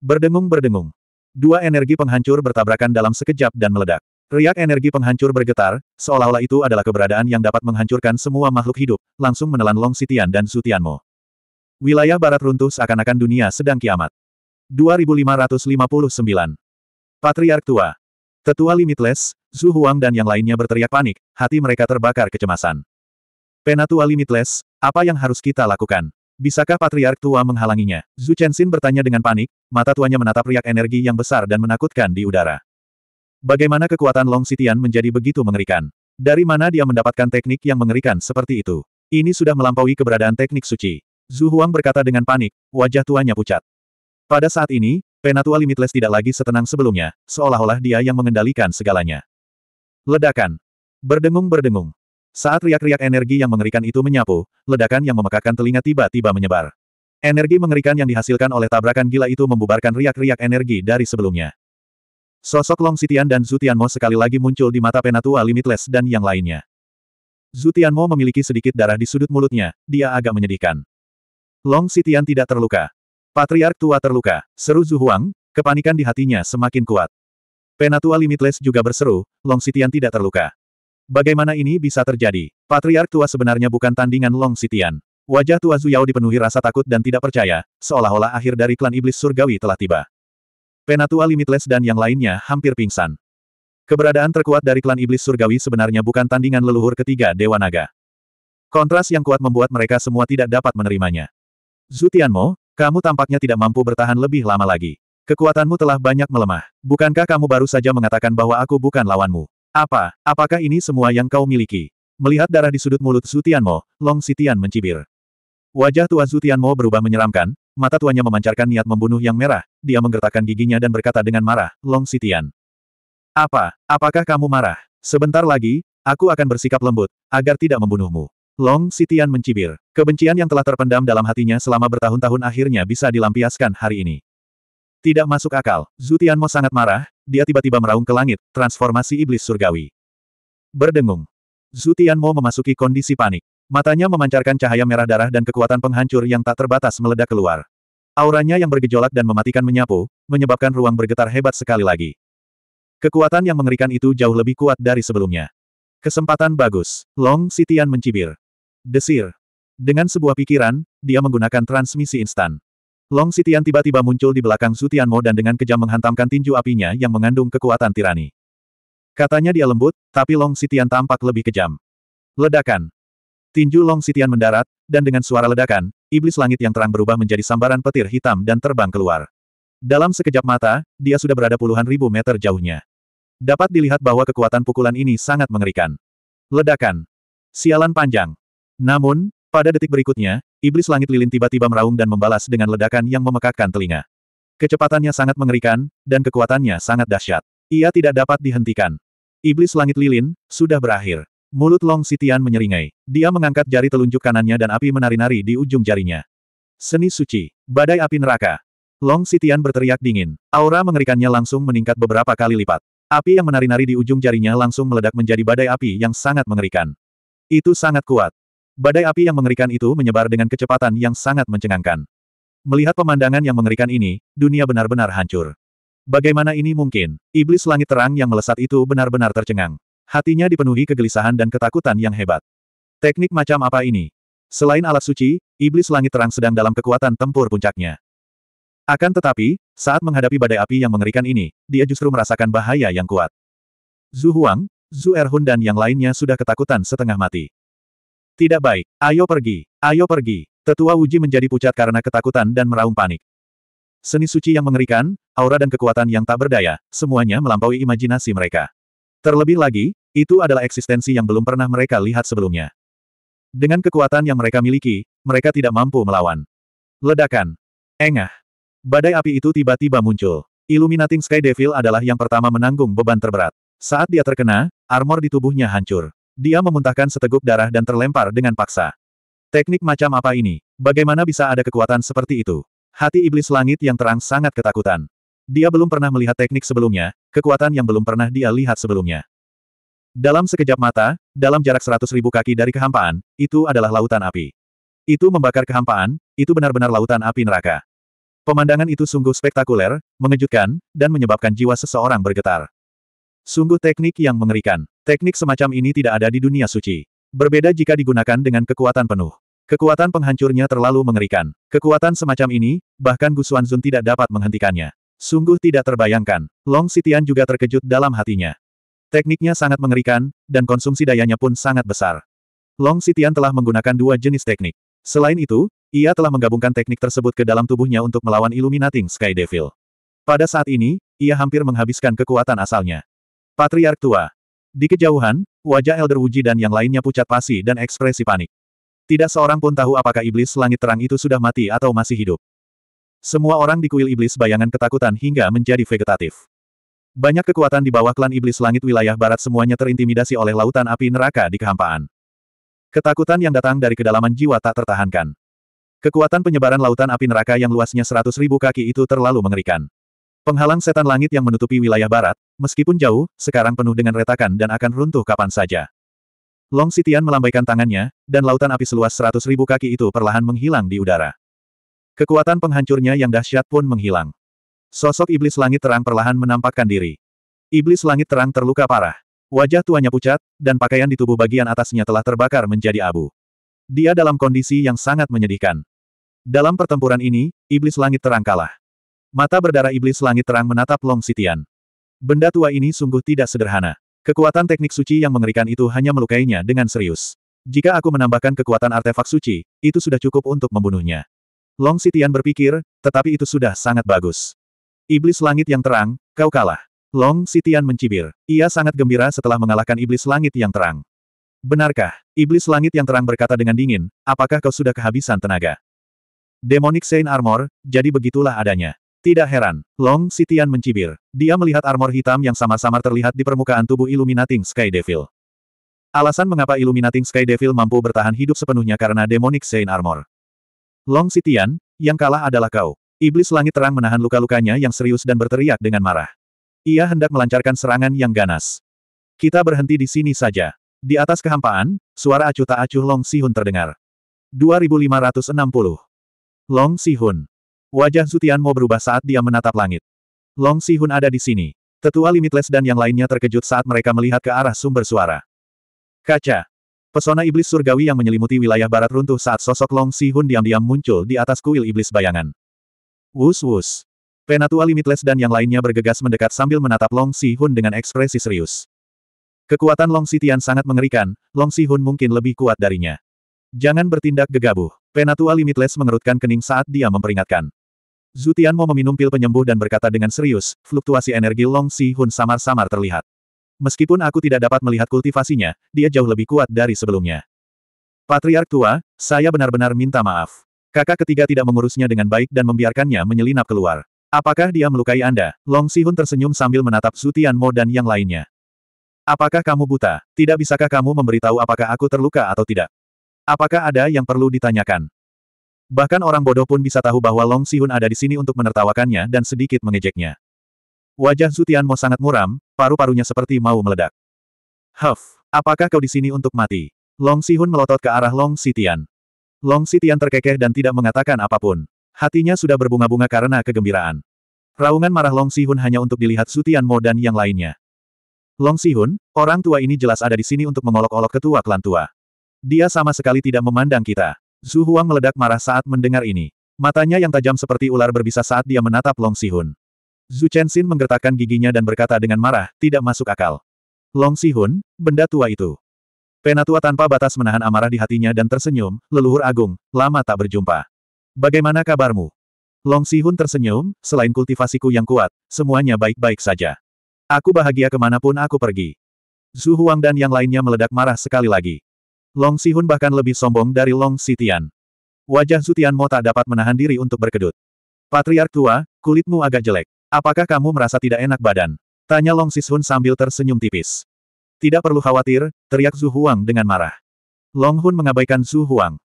Berdengung-berdengung. Dua energi penghancur bertabrakan dalam sekejap dan meledak. Riak energi penghancur bergetar, seolah-olah itu adalah keberadaan yang dapat menghancurkan semua makhluk hidup, langsung menelan Long Sitian dan Sutianmo. Wilayah barat runtuh seakan-akan dunia sedang kiamat. 2559. Patriark Tua. Tetua Limitless, Zhu Huang dan yang lainnya berteriak panik, hati mereka terbakar kecemasan. Penatua Limitless, apa yang harus kita lakukan? Bisakah Patriark Tua menghalanginya? Zhu Chenxin bertanya dengan panik, mata tuanya menatap riak energi yang besar dan menakutkan di udara. Bagaimana kekuatan Long Sitian menjadi begitu mengerikan? Dari mana dia mendapatkan teknik yang mengerikan seperti itu? Ini sudah melampaui keberadaan teknik suci. Zhu Huang berkata dengan panik, wajah tuanya pucat. Pada saat ini, Penatua Limitless tidak lagi setenang sebelumnya, seolah-olah dia yang mengendalikan segalanya. Ledakan. Berdengung-berdengung. Saat riak-riak energi yang mengerikan itu menyapu, ledakan yang memekakan telinga tiba-tiba menyebar. Energi mengerikan yang dihasilkan oleh tabrakan gila itu membubarkan riak-riak energi dari sebelumnya. Sosok Long Sitian dan Zutian Mo sekali lagi muncul di mata penatua Limitless dan yang lainnya. Zutian Mo memiliki sedikit darah di sudut mulutnya, dia agak menyedihkan. Long Sitian tidak terluka. Patriark tua terluka, seru Zuhuang, kepanikan di hatinya semakin kuat. Penatua Limitless juga berseru, Long Sitian tidak terluka. Bagaimana ini bisa terjadi? Patriark tua sebenarnya bukan tandingan Long Sitian. Wajah tua Zuyao dipenuhi rasa takut dan tidak percaya, seolah-olah akhir dari klan iblis surgawi telah tiba. Penatua Limitless dan yang lainnya hampir pingsan. Keberadaan terkuat dari klan iblis surgawi sebenarnya bukan tandingan leluhur ketiga Dewa Naga. Kontras yang kuat membuat mereka semua tidak dapat menerimanya. Zutianmo, kamu tampaknya tidak mampu bertahan lebih lama lagi. Kekuatanmu telah banyak melemah. Bukankah kamu baru saja mengatakan bahwa aku bukan lawanmu? Apa, apakah ini semua yang kau miliki? Melihat darah di sudut mulut Zutianmo, Long Sitian mencibir. Wajah tua Zutianmo berubah menyeramkan, Mata tuanya memancarkan niat membunuh yang merah, dia menggertakkan giginya dan berkata dengan marah, Long Sitian. Apa, apakah kamu marah? Sebentar lagi, aku akan bersikap lembut, agar tidak membunuhmu. Long Sitian mencibir. Kebencian yang telah terpendam dalam hatinya selama bertahun-tahun akhirnya bisa dilampiaskan hari ini. Tidak masuk akal, Zutianmo sangat marah, dia tiba-tiba meraung ke langit, transformasi iblis surgawi. Berdengung. Zutianmo memasuki kondisi panik. Matanya memancarkan cahaya merah darah dan kekuatan penghancur yang tak terbatas meledak keluar. Auranya yang bergejolak dan mematikan menyapu, menyebabkan ruang bergetar hebat sekali lagi. Kekuatan yang mengerikan itu jauh lebih kuat dari sebelumnya. Kesempatan bagus. Long Sitian mencibir. Desir. Dengan sebuah pikiran, dia menggunakan transmisi instan. Long Sitian tiba-tiba muncul di belakang Sutianmo dan dengan kejam menghantamkan tinju apinya yang mengandung kekuatan tirani. Katanya dia lembut, tapi Long Sitian tampak lebih kejam. Ledakan. Tinju Long Sitian mendarat, dan dengan suara ledakan, iblis langit yang terang berubah menjadi sambaran petir hitam dan terbang keluar. Dalam sekejap mata, dia sudah berada puluhan ribu meter jauhnya. Dapat dilihat bahwa kekuatan pukulan ini sangat mengerikan. Ledakan. Sialan panjang. Namun, pada detik berikutnya, iblis langit lilin tiba-tiba meraung dan membalas dengan ledakan yang memekakkan telinga. Kecepatannya sangat mengerikan, dan kekuatannya sangat dahsyat. Ia tidak dapat dihentikan. Iblis langit lilin, sudah berakhir. Mulut Long Sitian menyeringai. Dia mengangkat jari telunjuk kanannya dan api menari-nari di ujung jarinya. Seni suci. Badai api neraka. Long Sitian berteriak dingin. Aura mengerikannya langsung meningkat beberapa kali lipat. Api yang menari-nari di ujung jarinya langsung meledak menjadi badai api yang sangat mengerikan. Itu sangat kuat. Badai api yang mengerikan itu menyebar dengan kecepatan yang sangat mencengangkan. Melihat pemandangan yang mengerikan ini, dunia benar-benar hancur. Bagaimana ini mungkin? Iblis langit terang yang melesat itu benar-benar tercengang. Hatinya dipenuhi kegelisahan dan ketakutan yang hebat. Teknik macam apa ini? Selain alat suci, iblis langit terang sedang dalam kekuatan tempur puncaknya. Akan tetapi, saat menghadapi badai api yang mengerikan ini, dia justru merasakan bahaya yang kuat. Zhu Huang, Zhu Erhun dan yang lainnya sudah ketakutan setengah mati. Tidak baik, ayo pergi, ayo pergi. Tetua Wuji menjadi pucat karena ketakutan dan meraung panik. Seni suci yang mengerikan, aura dan kekuatan yang tak berdaya, semuanya melampaui imajinasi mereka. Terlebih lagi, itu adalah eksistensi yang belum pernah mereka lihat sebelumnya. Dengan kekuatan yang mereka miliki, mereka tidak mampu melawan. Ledakan. Engah. Badai api itu tiba-tiba muncul. Illuminating Sky Devil adalah yang pertama menanggung beban terberat. Saat dia terkena, armor di tubuhnya hancur. Dia memuntahkan seteguk darah dan terlempar dengan paksa. Teknik macam apa ini? Bagaimana bisa ada kekuatan seperti itu? Hati iblis langit yang terang sangat ketakutan. Dia belum pernah melihat teknik sebelumnya, kekuatan yang belum pernah dia lihat sebelumnya. Dalam sekejap mata, dalam jarak seratus ribu kaki dari kehampaan, itu adalah lautan api. Itu membakar kehampaan, itu benar-benar lautan api neraka. Pemandangan itu sungguh spektakuler, mengejutkan, dan menyebabkan jiwa seseorang bergetar. Sungguh teknik yang mengerikan. Teknik semacam ini tidak ada di dunia suci. Berbeda jika digunakan dengan kekuatan penuh. Kekuatan penghancurnya terlalu mengerikan. Kekuatan semacam ini, bahkan Gusuan Zun tidak dapat menghentikannya. Sungguh tidak terbayangkan, Long Sitian juga terkejut dalam hatinya. Tekniknya sangat mengerikan, dan konsumsi dayanya pun sangat besar. Long Sitian telah menggunakan dua jenis teknik. Selain itu, ia telah menggabungkan teknik tersebut ke dalam tubuhnya untuk melawan Illuminating Sky Devil. Pada saat ini, ia hampir menghabiskan kekuatan asalnya. Patriark tua. Di kejauhan, wajah Elder Wuji dan yang lainnya pucat pasi dan ekspresi panik. Tidak seorang pun tahu apakah iblis langit terang itu sudah mati atau masih hidup. Semua orang di kuil iblis bayangan ketakutan hingga menjadi vegetatif. Banyak kekuatan di bawah klan iblis langit wilayah barat semuanya terintimidasi oleh lautan api neraka di kehampaan. Ketakutan yang datang dari kedalaman jiwa tak tertahankan. Kekuatan penyebaran lautan api neraka yang luasnya seratus ribu kaki itu terlalu mengerikan. Penghalang setan langit yang menutupi wilayah barat, meskipun jauh, sekarang penuh dengan retakan dan akan runtuh kapan saja. Long Sitian melambaikan tangannya, dan lautan api seluas seratus ribu kaki itu perlahan menghilang di udara. Kekuatan penghancurnya yang dahsyat pun menghilang. Sosok iblis langit terang perlahan menampakkan diri. Iblis langit terang terluka parah. Wajah tuanya pucat, dan pakaian di tubuh bagian atasnya telah terbakar menjadi abu. Dia dalam kondisi yang sangat menyedihkan. Dalam pertempuran ini, iblis langit terang kalah. Mata berdarah iblis langit terang menatap Long Sitian. Benda tua ini sungguh tidak sederhana. Kekuatan teknik suci yang mengerikan itu hanya melukainya dengan serius. Jika aku menambahkan kekuatan artefak suci, itu sudah cukup untuk membunuhnya. Long Sitian berpikir, tetapi itu sudah sangat bagus. Iblis langit yang terang, kau kalah. Long Sitian mencibir. Ia sangat gembira setelah mengalahkan iblis langit yang terang. Benarkah? Iblis langit yang terang berkata dengan dingin, apakah kau sudah kehabisan tenaga? Demonic Saint Armor, jadi begitulah adanya. Tidak heran, Long Sitian mencibir. Dia melihat armor hitam yang samar-samar terlihat di permukaan tubuh Illuminating Sky Devil. Alasan mengapa Illuminating Sky Devil mampu bertahan hidup sepenuhnya karena Demonic Saint Armor. Long Sitian, yang kalah adalah kau. Iblis langit terang menahan luka-lukanya yang serius dan berteriak dengan marah. Ia hendak melancarkan serangan yang ganas. Kita berhenti di sini saja. Di atas kehampaan, suara acuh tak acuh Long Sihun terdengar. 2560. Long Sihun. Wajah Zutian mau berubah saat dia menatap langit. Long Sihun ada di sini. Tetua Limitless dan yang lainnya terkejut saat mereka melihat ke arah sumber suara. Kaca. Pesona iblis surgawi yang menyelimuti wilayah barat runtuh saat sosok Long Si Hun diam-diam muncul di atas kuil iblis bayangan. Wus wus. Penatua Limitless dan yang lainnya bergegas mendekat sambil menatap Long Si Hun dengan ekspresi serius. Kekuatan Long Si Tian sangat mengerikan, Long Si Hun mungkin lebih kuat darinya. Jangan bertindak gegabah. Penatua Limitless mengerutkan kening saat dia memperingatkan. Zutian mau meminum pil penyembuh dan berkata dengan serius, fluktuasi energi Long Si Hun samar-samar terlihat. Meskipun aku tidak dapat melihat kultivasinya, dia jauh lebih kuat dari sebelumnya. Patriark tua, saya benar-benar minta maaf. Kakak ketiga tidak mengurusnya dengan baik dan membiarkannya menyelinap keluar. Apakah dia melukai Anda? Long Sihun tersenyum sambil menatap Sutian Mo dan yang lainnya. Apakah kamu buta? Tidak bisakah kamu memberitahu apakah aku terluka atau tidak? Apakah ada yang perlu ditanyakan? Bahkan orang bodoh pun bisa tahu bahwa Long Sihun ada di sini untuk menertawakannya dan sedikit mengejeknya. Wajah Zutianmo sangat muram, paru-parunya seperti mau meledak. Huff, apakah kau di sini untuk mati? Long Sihun melotot ke arah Long Sitian. Long Sitian terkekeh dan tidak mengatakan apapun. Hatinya sudah berbunga-bunga karena kegembiraan. Raungan marah Long Sihun hanya untuk dilihat Mo dan yang lainnya. Long Sihun, orang tua ini jelas ada di sini untuk mengolok-olok ketua klan tua. Dia sama sekali tidak memandang kita. Zhu Huang meledak marah saat mendengar ini. Matanya yang tajam seperti ular berbisa saat dia menatap Long Sihun. Zhu Chenxin menggertakkan giginya dan berkata dengan marah, tidak masuk akal. Long Sihun, benda tua itu. Penatua tanpa batas menahan amarah di hatinya dan tersenyum, leluhur agung, lama tak berjumpa. Bagaimana kabarmu? Long Sihun tersenyum, selain kultivasiku yang kuat, semuanya baik-baik saja. Aku bahagia kemanapun aku pergi. Zhu Huang dan yang lainnya meledak marah sekali lagi. Long Sihun bahkan lebih sombong dari Long Sitian. Wajah Zutian Mo tak dapat menahan diri untuk berkedut. Patriark tua, kulitmu agak jelek. Apakah kamu merasa tidak enak badan? Tanya Long Sishun sambil tersenyum tipis. Tidak perlu khawatir, teriak Zhu Huang dengan marah. Long Hun mengabaikan Zhu Huang.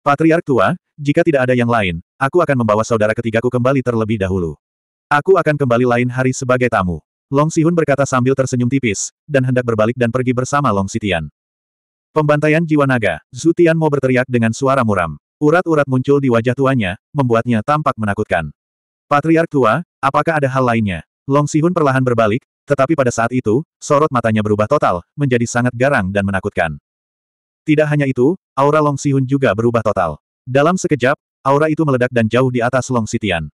Patriark tua, jika tidak ada yang lain, aku akan membawa saudara ketigaku kembali terlebih dahulu. Aku akan kembali lain hari sebagai tamu. Long Sihun berkata sambil tersenyum tipis, dan hendak berbalik dan pergi bersama Long Sitian. Pembantaian jiwa naga, Zhu Tian mau berteriak dengan suara muram. Urat-urat muncul di wajah tuanya, membuatnya tampak menakutkan. Patriark tua, Apakah ada hal lainnya? Long Sihun perlahan berbalik, tetapi pada saat itu, sorot matanya berubah total, menjadi sangat garang dan menakutkan. Tidak hanya itu, aura Long Sihun juga berubah total. Dalam sekejap, aura itu meledak dan jauh di atas Long Sitian.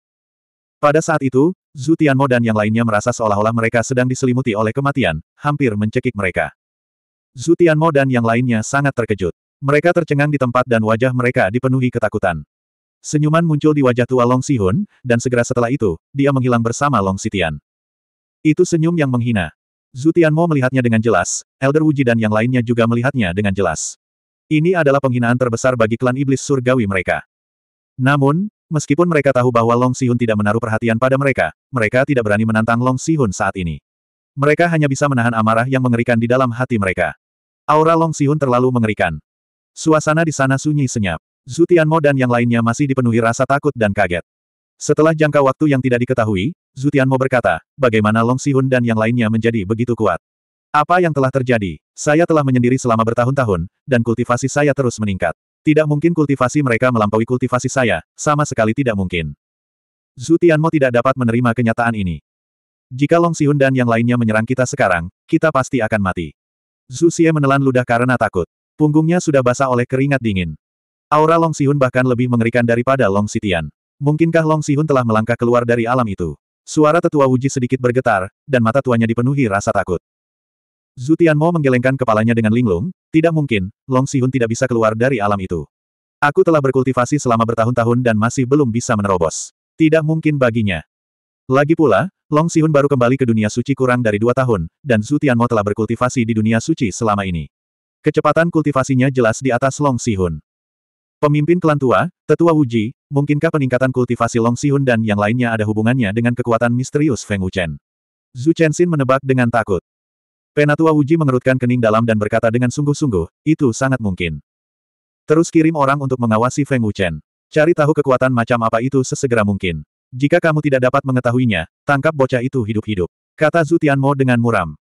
Pada saat itu, Zhu Tianmo dan yang lainnya merasa seolah-olah mereka sedang diselimuti oleh kematian, hampir mencekik mereka. Zhu Tianmo dan yang lainnya sangat terkejut. Mereka tercengang di tempat dan wajah mereka dipenuhi ketakutan. Senyuman muncul di wajah tua Long Sihun, dan segera setelah itu, dia menghilang bersama Long Sitian. Itu senyum yang menghina. Mo melihatnya dengan jelas, Elder Wuji dan yang lainnya juga melihatnya dengan jelas. Ini adalah penghinaan terbesar bagi klan iblis surgawi mereka. Namun, meskipun mereka tahu bahwa Long Sihun tidak menaruh perhatian pada mereka, mereka tidak berani menantang Long Sihun saat ini. Mereka hanya bisa menahan amarah yang mengerikan di dalam hati mereka. Aura Long Sihun terlalu mengerikan. Suasana di sana sunyi senyap. Zutianmo dan yang lainnya masih dipenuhi rasa takut dan kaget. Setelah jangka waktu yang tidak diketahui, Zutianmo berkata, bagaimana Long Sihun dan yang lainnya menjadi begitu kuat. Apa yang telah terjadi? Saya telah menyendiri selama bertahun-tahun, dan kultivasi saya terus meningkat. Tidak mungkin kultivasi mereka melampaui kultivasi saya, sama sekali tidak mungkin. Zutianmo tidak dapat menerima kenyataan ini. Jika Long Sihun dan yang lainnya menyerang kita sekarang, kita pasti akan mati. Zuxie menelan ludah karena takut. Punggungnya sudah basah oleh keringat dingin. Aura Long Sihun bahkan lebih mengerikan daripada Long Sitian. Mungkinkah Long Sihun telah melangkah keluar dari alam itu? Suara tetua Wuji sedikit bergetar, dan mata tuanya dipenuhi rasa takut. Mo menggelengkan kepalanya dengan linglung, tidak mungkin, Long Sihun tidak bisa keluar dari alam itu. Aku telah berkultivasi selama bertahun-tahun dan masih belum bisa menerobos. Tidak mungkin baginya. Lagi pula, Long Sihun baru kembali ke dunia suci kurang dari dua tahun, dan Mo telah berkultivasi di dunia suci selama ini. Kecepatan kultivasinya jelas di atas Long Sihun. Pemimpin klan tua, Tetua Wuji, mungkinkah peningkatan kultivasi Long Sihun dan yang lainnya ada hubungannya dengan kekuatan misterius Feng Wuchen? Zhu Chenxin menebak dengan takut. Penatua Wuji mengerutkan kening dalam dan berkata dengan sungguh-sungguh, itu sangat mungkin. Terus kirim orang untuk mengawasi Feng Wuchen. Cari tahu kekuatan macam apa itu sesegera mungkin. Jika kamu tidak dapat mengetahuinya, tangkap bocah itu hidup-hidup. Kata Zhu Tianmo dengan muram.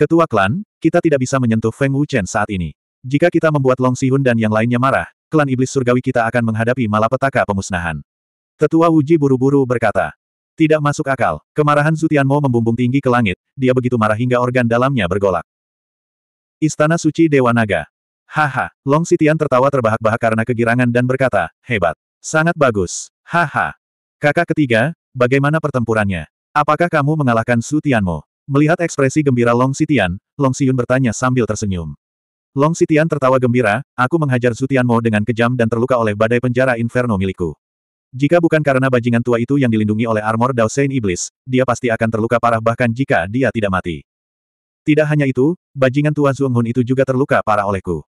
Ketua klan, kita tidak bisa menyentuh Feng Wuchen saat ini. Jika kita membuat Long Sihun dan yang lainnya marah, klan iblis surgawi kita akan menghadapi malapetaka pemusnahan. Tetua Wuji buru-buru berkata. Tidak masuk akal, kemarahan Zutianmo membumbung tinggi ke langit, dia begitu marah hingga organ dalamnya bergolak. Istana Suci Dewa Naga. Haha, Long Sitian tertawa terbahak-bahak karena kegirangan dan berkata, hebat. Sangat bagus. Haha. Kakak ketiga, bagaimana pertempurannya? Apakah kamu mengalahkan Su Tianmo? Melihat ekspresi gembira Long Sitian, Long Siyun bertanya sambil tersenyum. Long Sitian tertawa gembira, aku menghajar Sutianmo dengan kejam dan terluka oleh badai penjara Inferno milikku. Jika bukan karena bajingan tua itu yang dilindungi oleh armor Dao Sein Iblis, dia pasti akan terluka parah bahkan jika dia tidak mati. Tidak hanya itu, bajingan tua Zhuang Hun itu juga terluka parah olehku.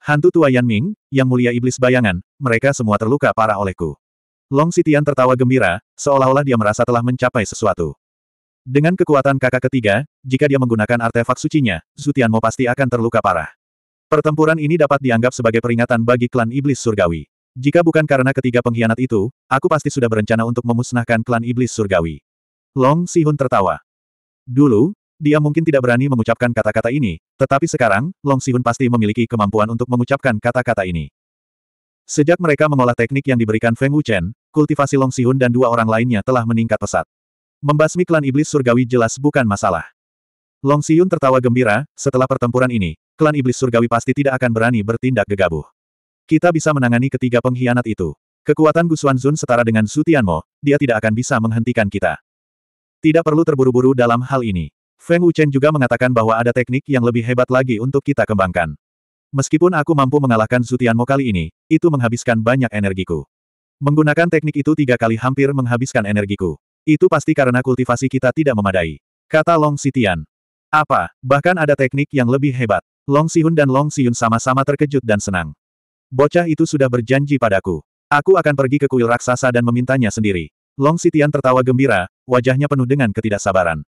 Hantu tua Yan Ming, yang mulia iblis bayangan, mereka semua terluka parah olehku. Long Sitian tertawa gembira, seolah-olah dia merasa telah mencapai sesuatu. Dengan kekuatan kakak ketiga, jika dia menggunakan artefak sucinya, Zutianmo pasti akan terluka parah. Pertempuran ini dapat dianggap sebagai peringatan bagi klan iblis surgawi. Jika bukan karena ketiga pengkhianat itu, aku pasti sudah berencana untuk memusnahkan klan iblis surgawi. Long Sihun tertawa. Dulu, dia mungkin tidak berani mengucapkan kata-kata ini, tetapi sekarang, Long Sihun pasti memiliki kemampuan untuk mengucapkan kata-kata ini. Sejak mereka mengolah teknik yang diberikan Feng Wuchen, kultivasi Long Sihun dan dua orang lainnya telah meningkat pesat. Membasmi klan iblis surgawi jelas bukan masalah. Long Siyun tertawa gembira, setelah pertempuran ini, klan iblis surgawi pasti tidak akan berani bertindak gegabah. Kita bisa menangani ketiga pengkhianat itu. Kekuatan Gusuan Zun setara dengan Su Tianmo, dia tidak akan bisa menghentikan kita. Tidak perlu terburu-buru dalam hal ini. Feng Wuchen juga mengatakan bahwa ada teknik yang lebih hebat lagi untuk kita kembangkan. Meskipun aku mampu mengalahkan Su Tianmo kali ini, itu menghabiskan banyak energiku. Menggunakan teknik itu tiga kali hampir menghabiskan energiku. Itu pasti karena kultivasi kita tidak memadai. Kata Long Sitian. Apa, bahkan ada teknik yang lebih hebat. Long Sihun dan Long Siyun sama-sama terkejut dan senang. Bocah itu sudah berjanji padaku. Aku akan pergi ke kuil raksasa dan memintanya sendiri. Long Sitian tertawa gembira, wajahnya penuh dengan ketidaksabaran.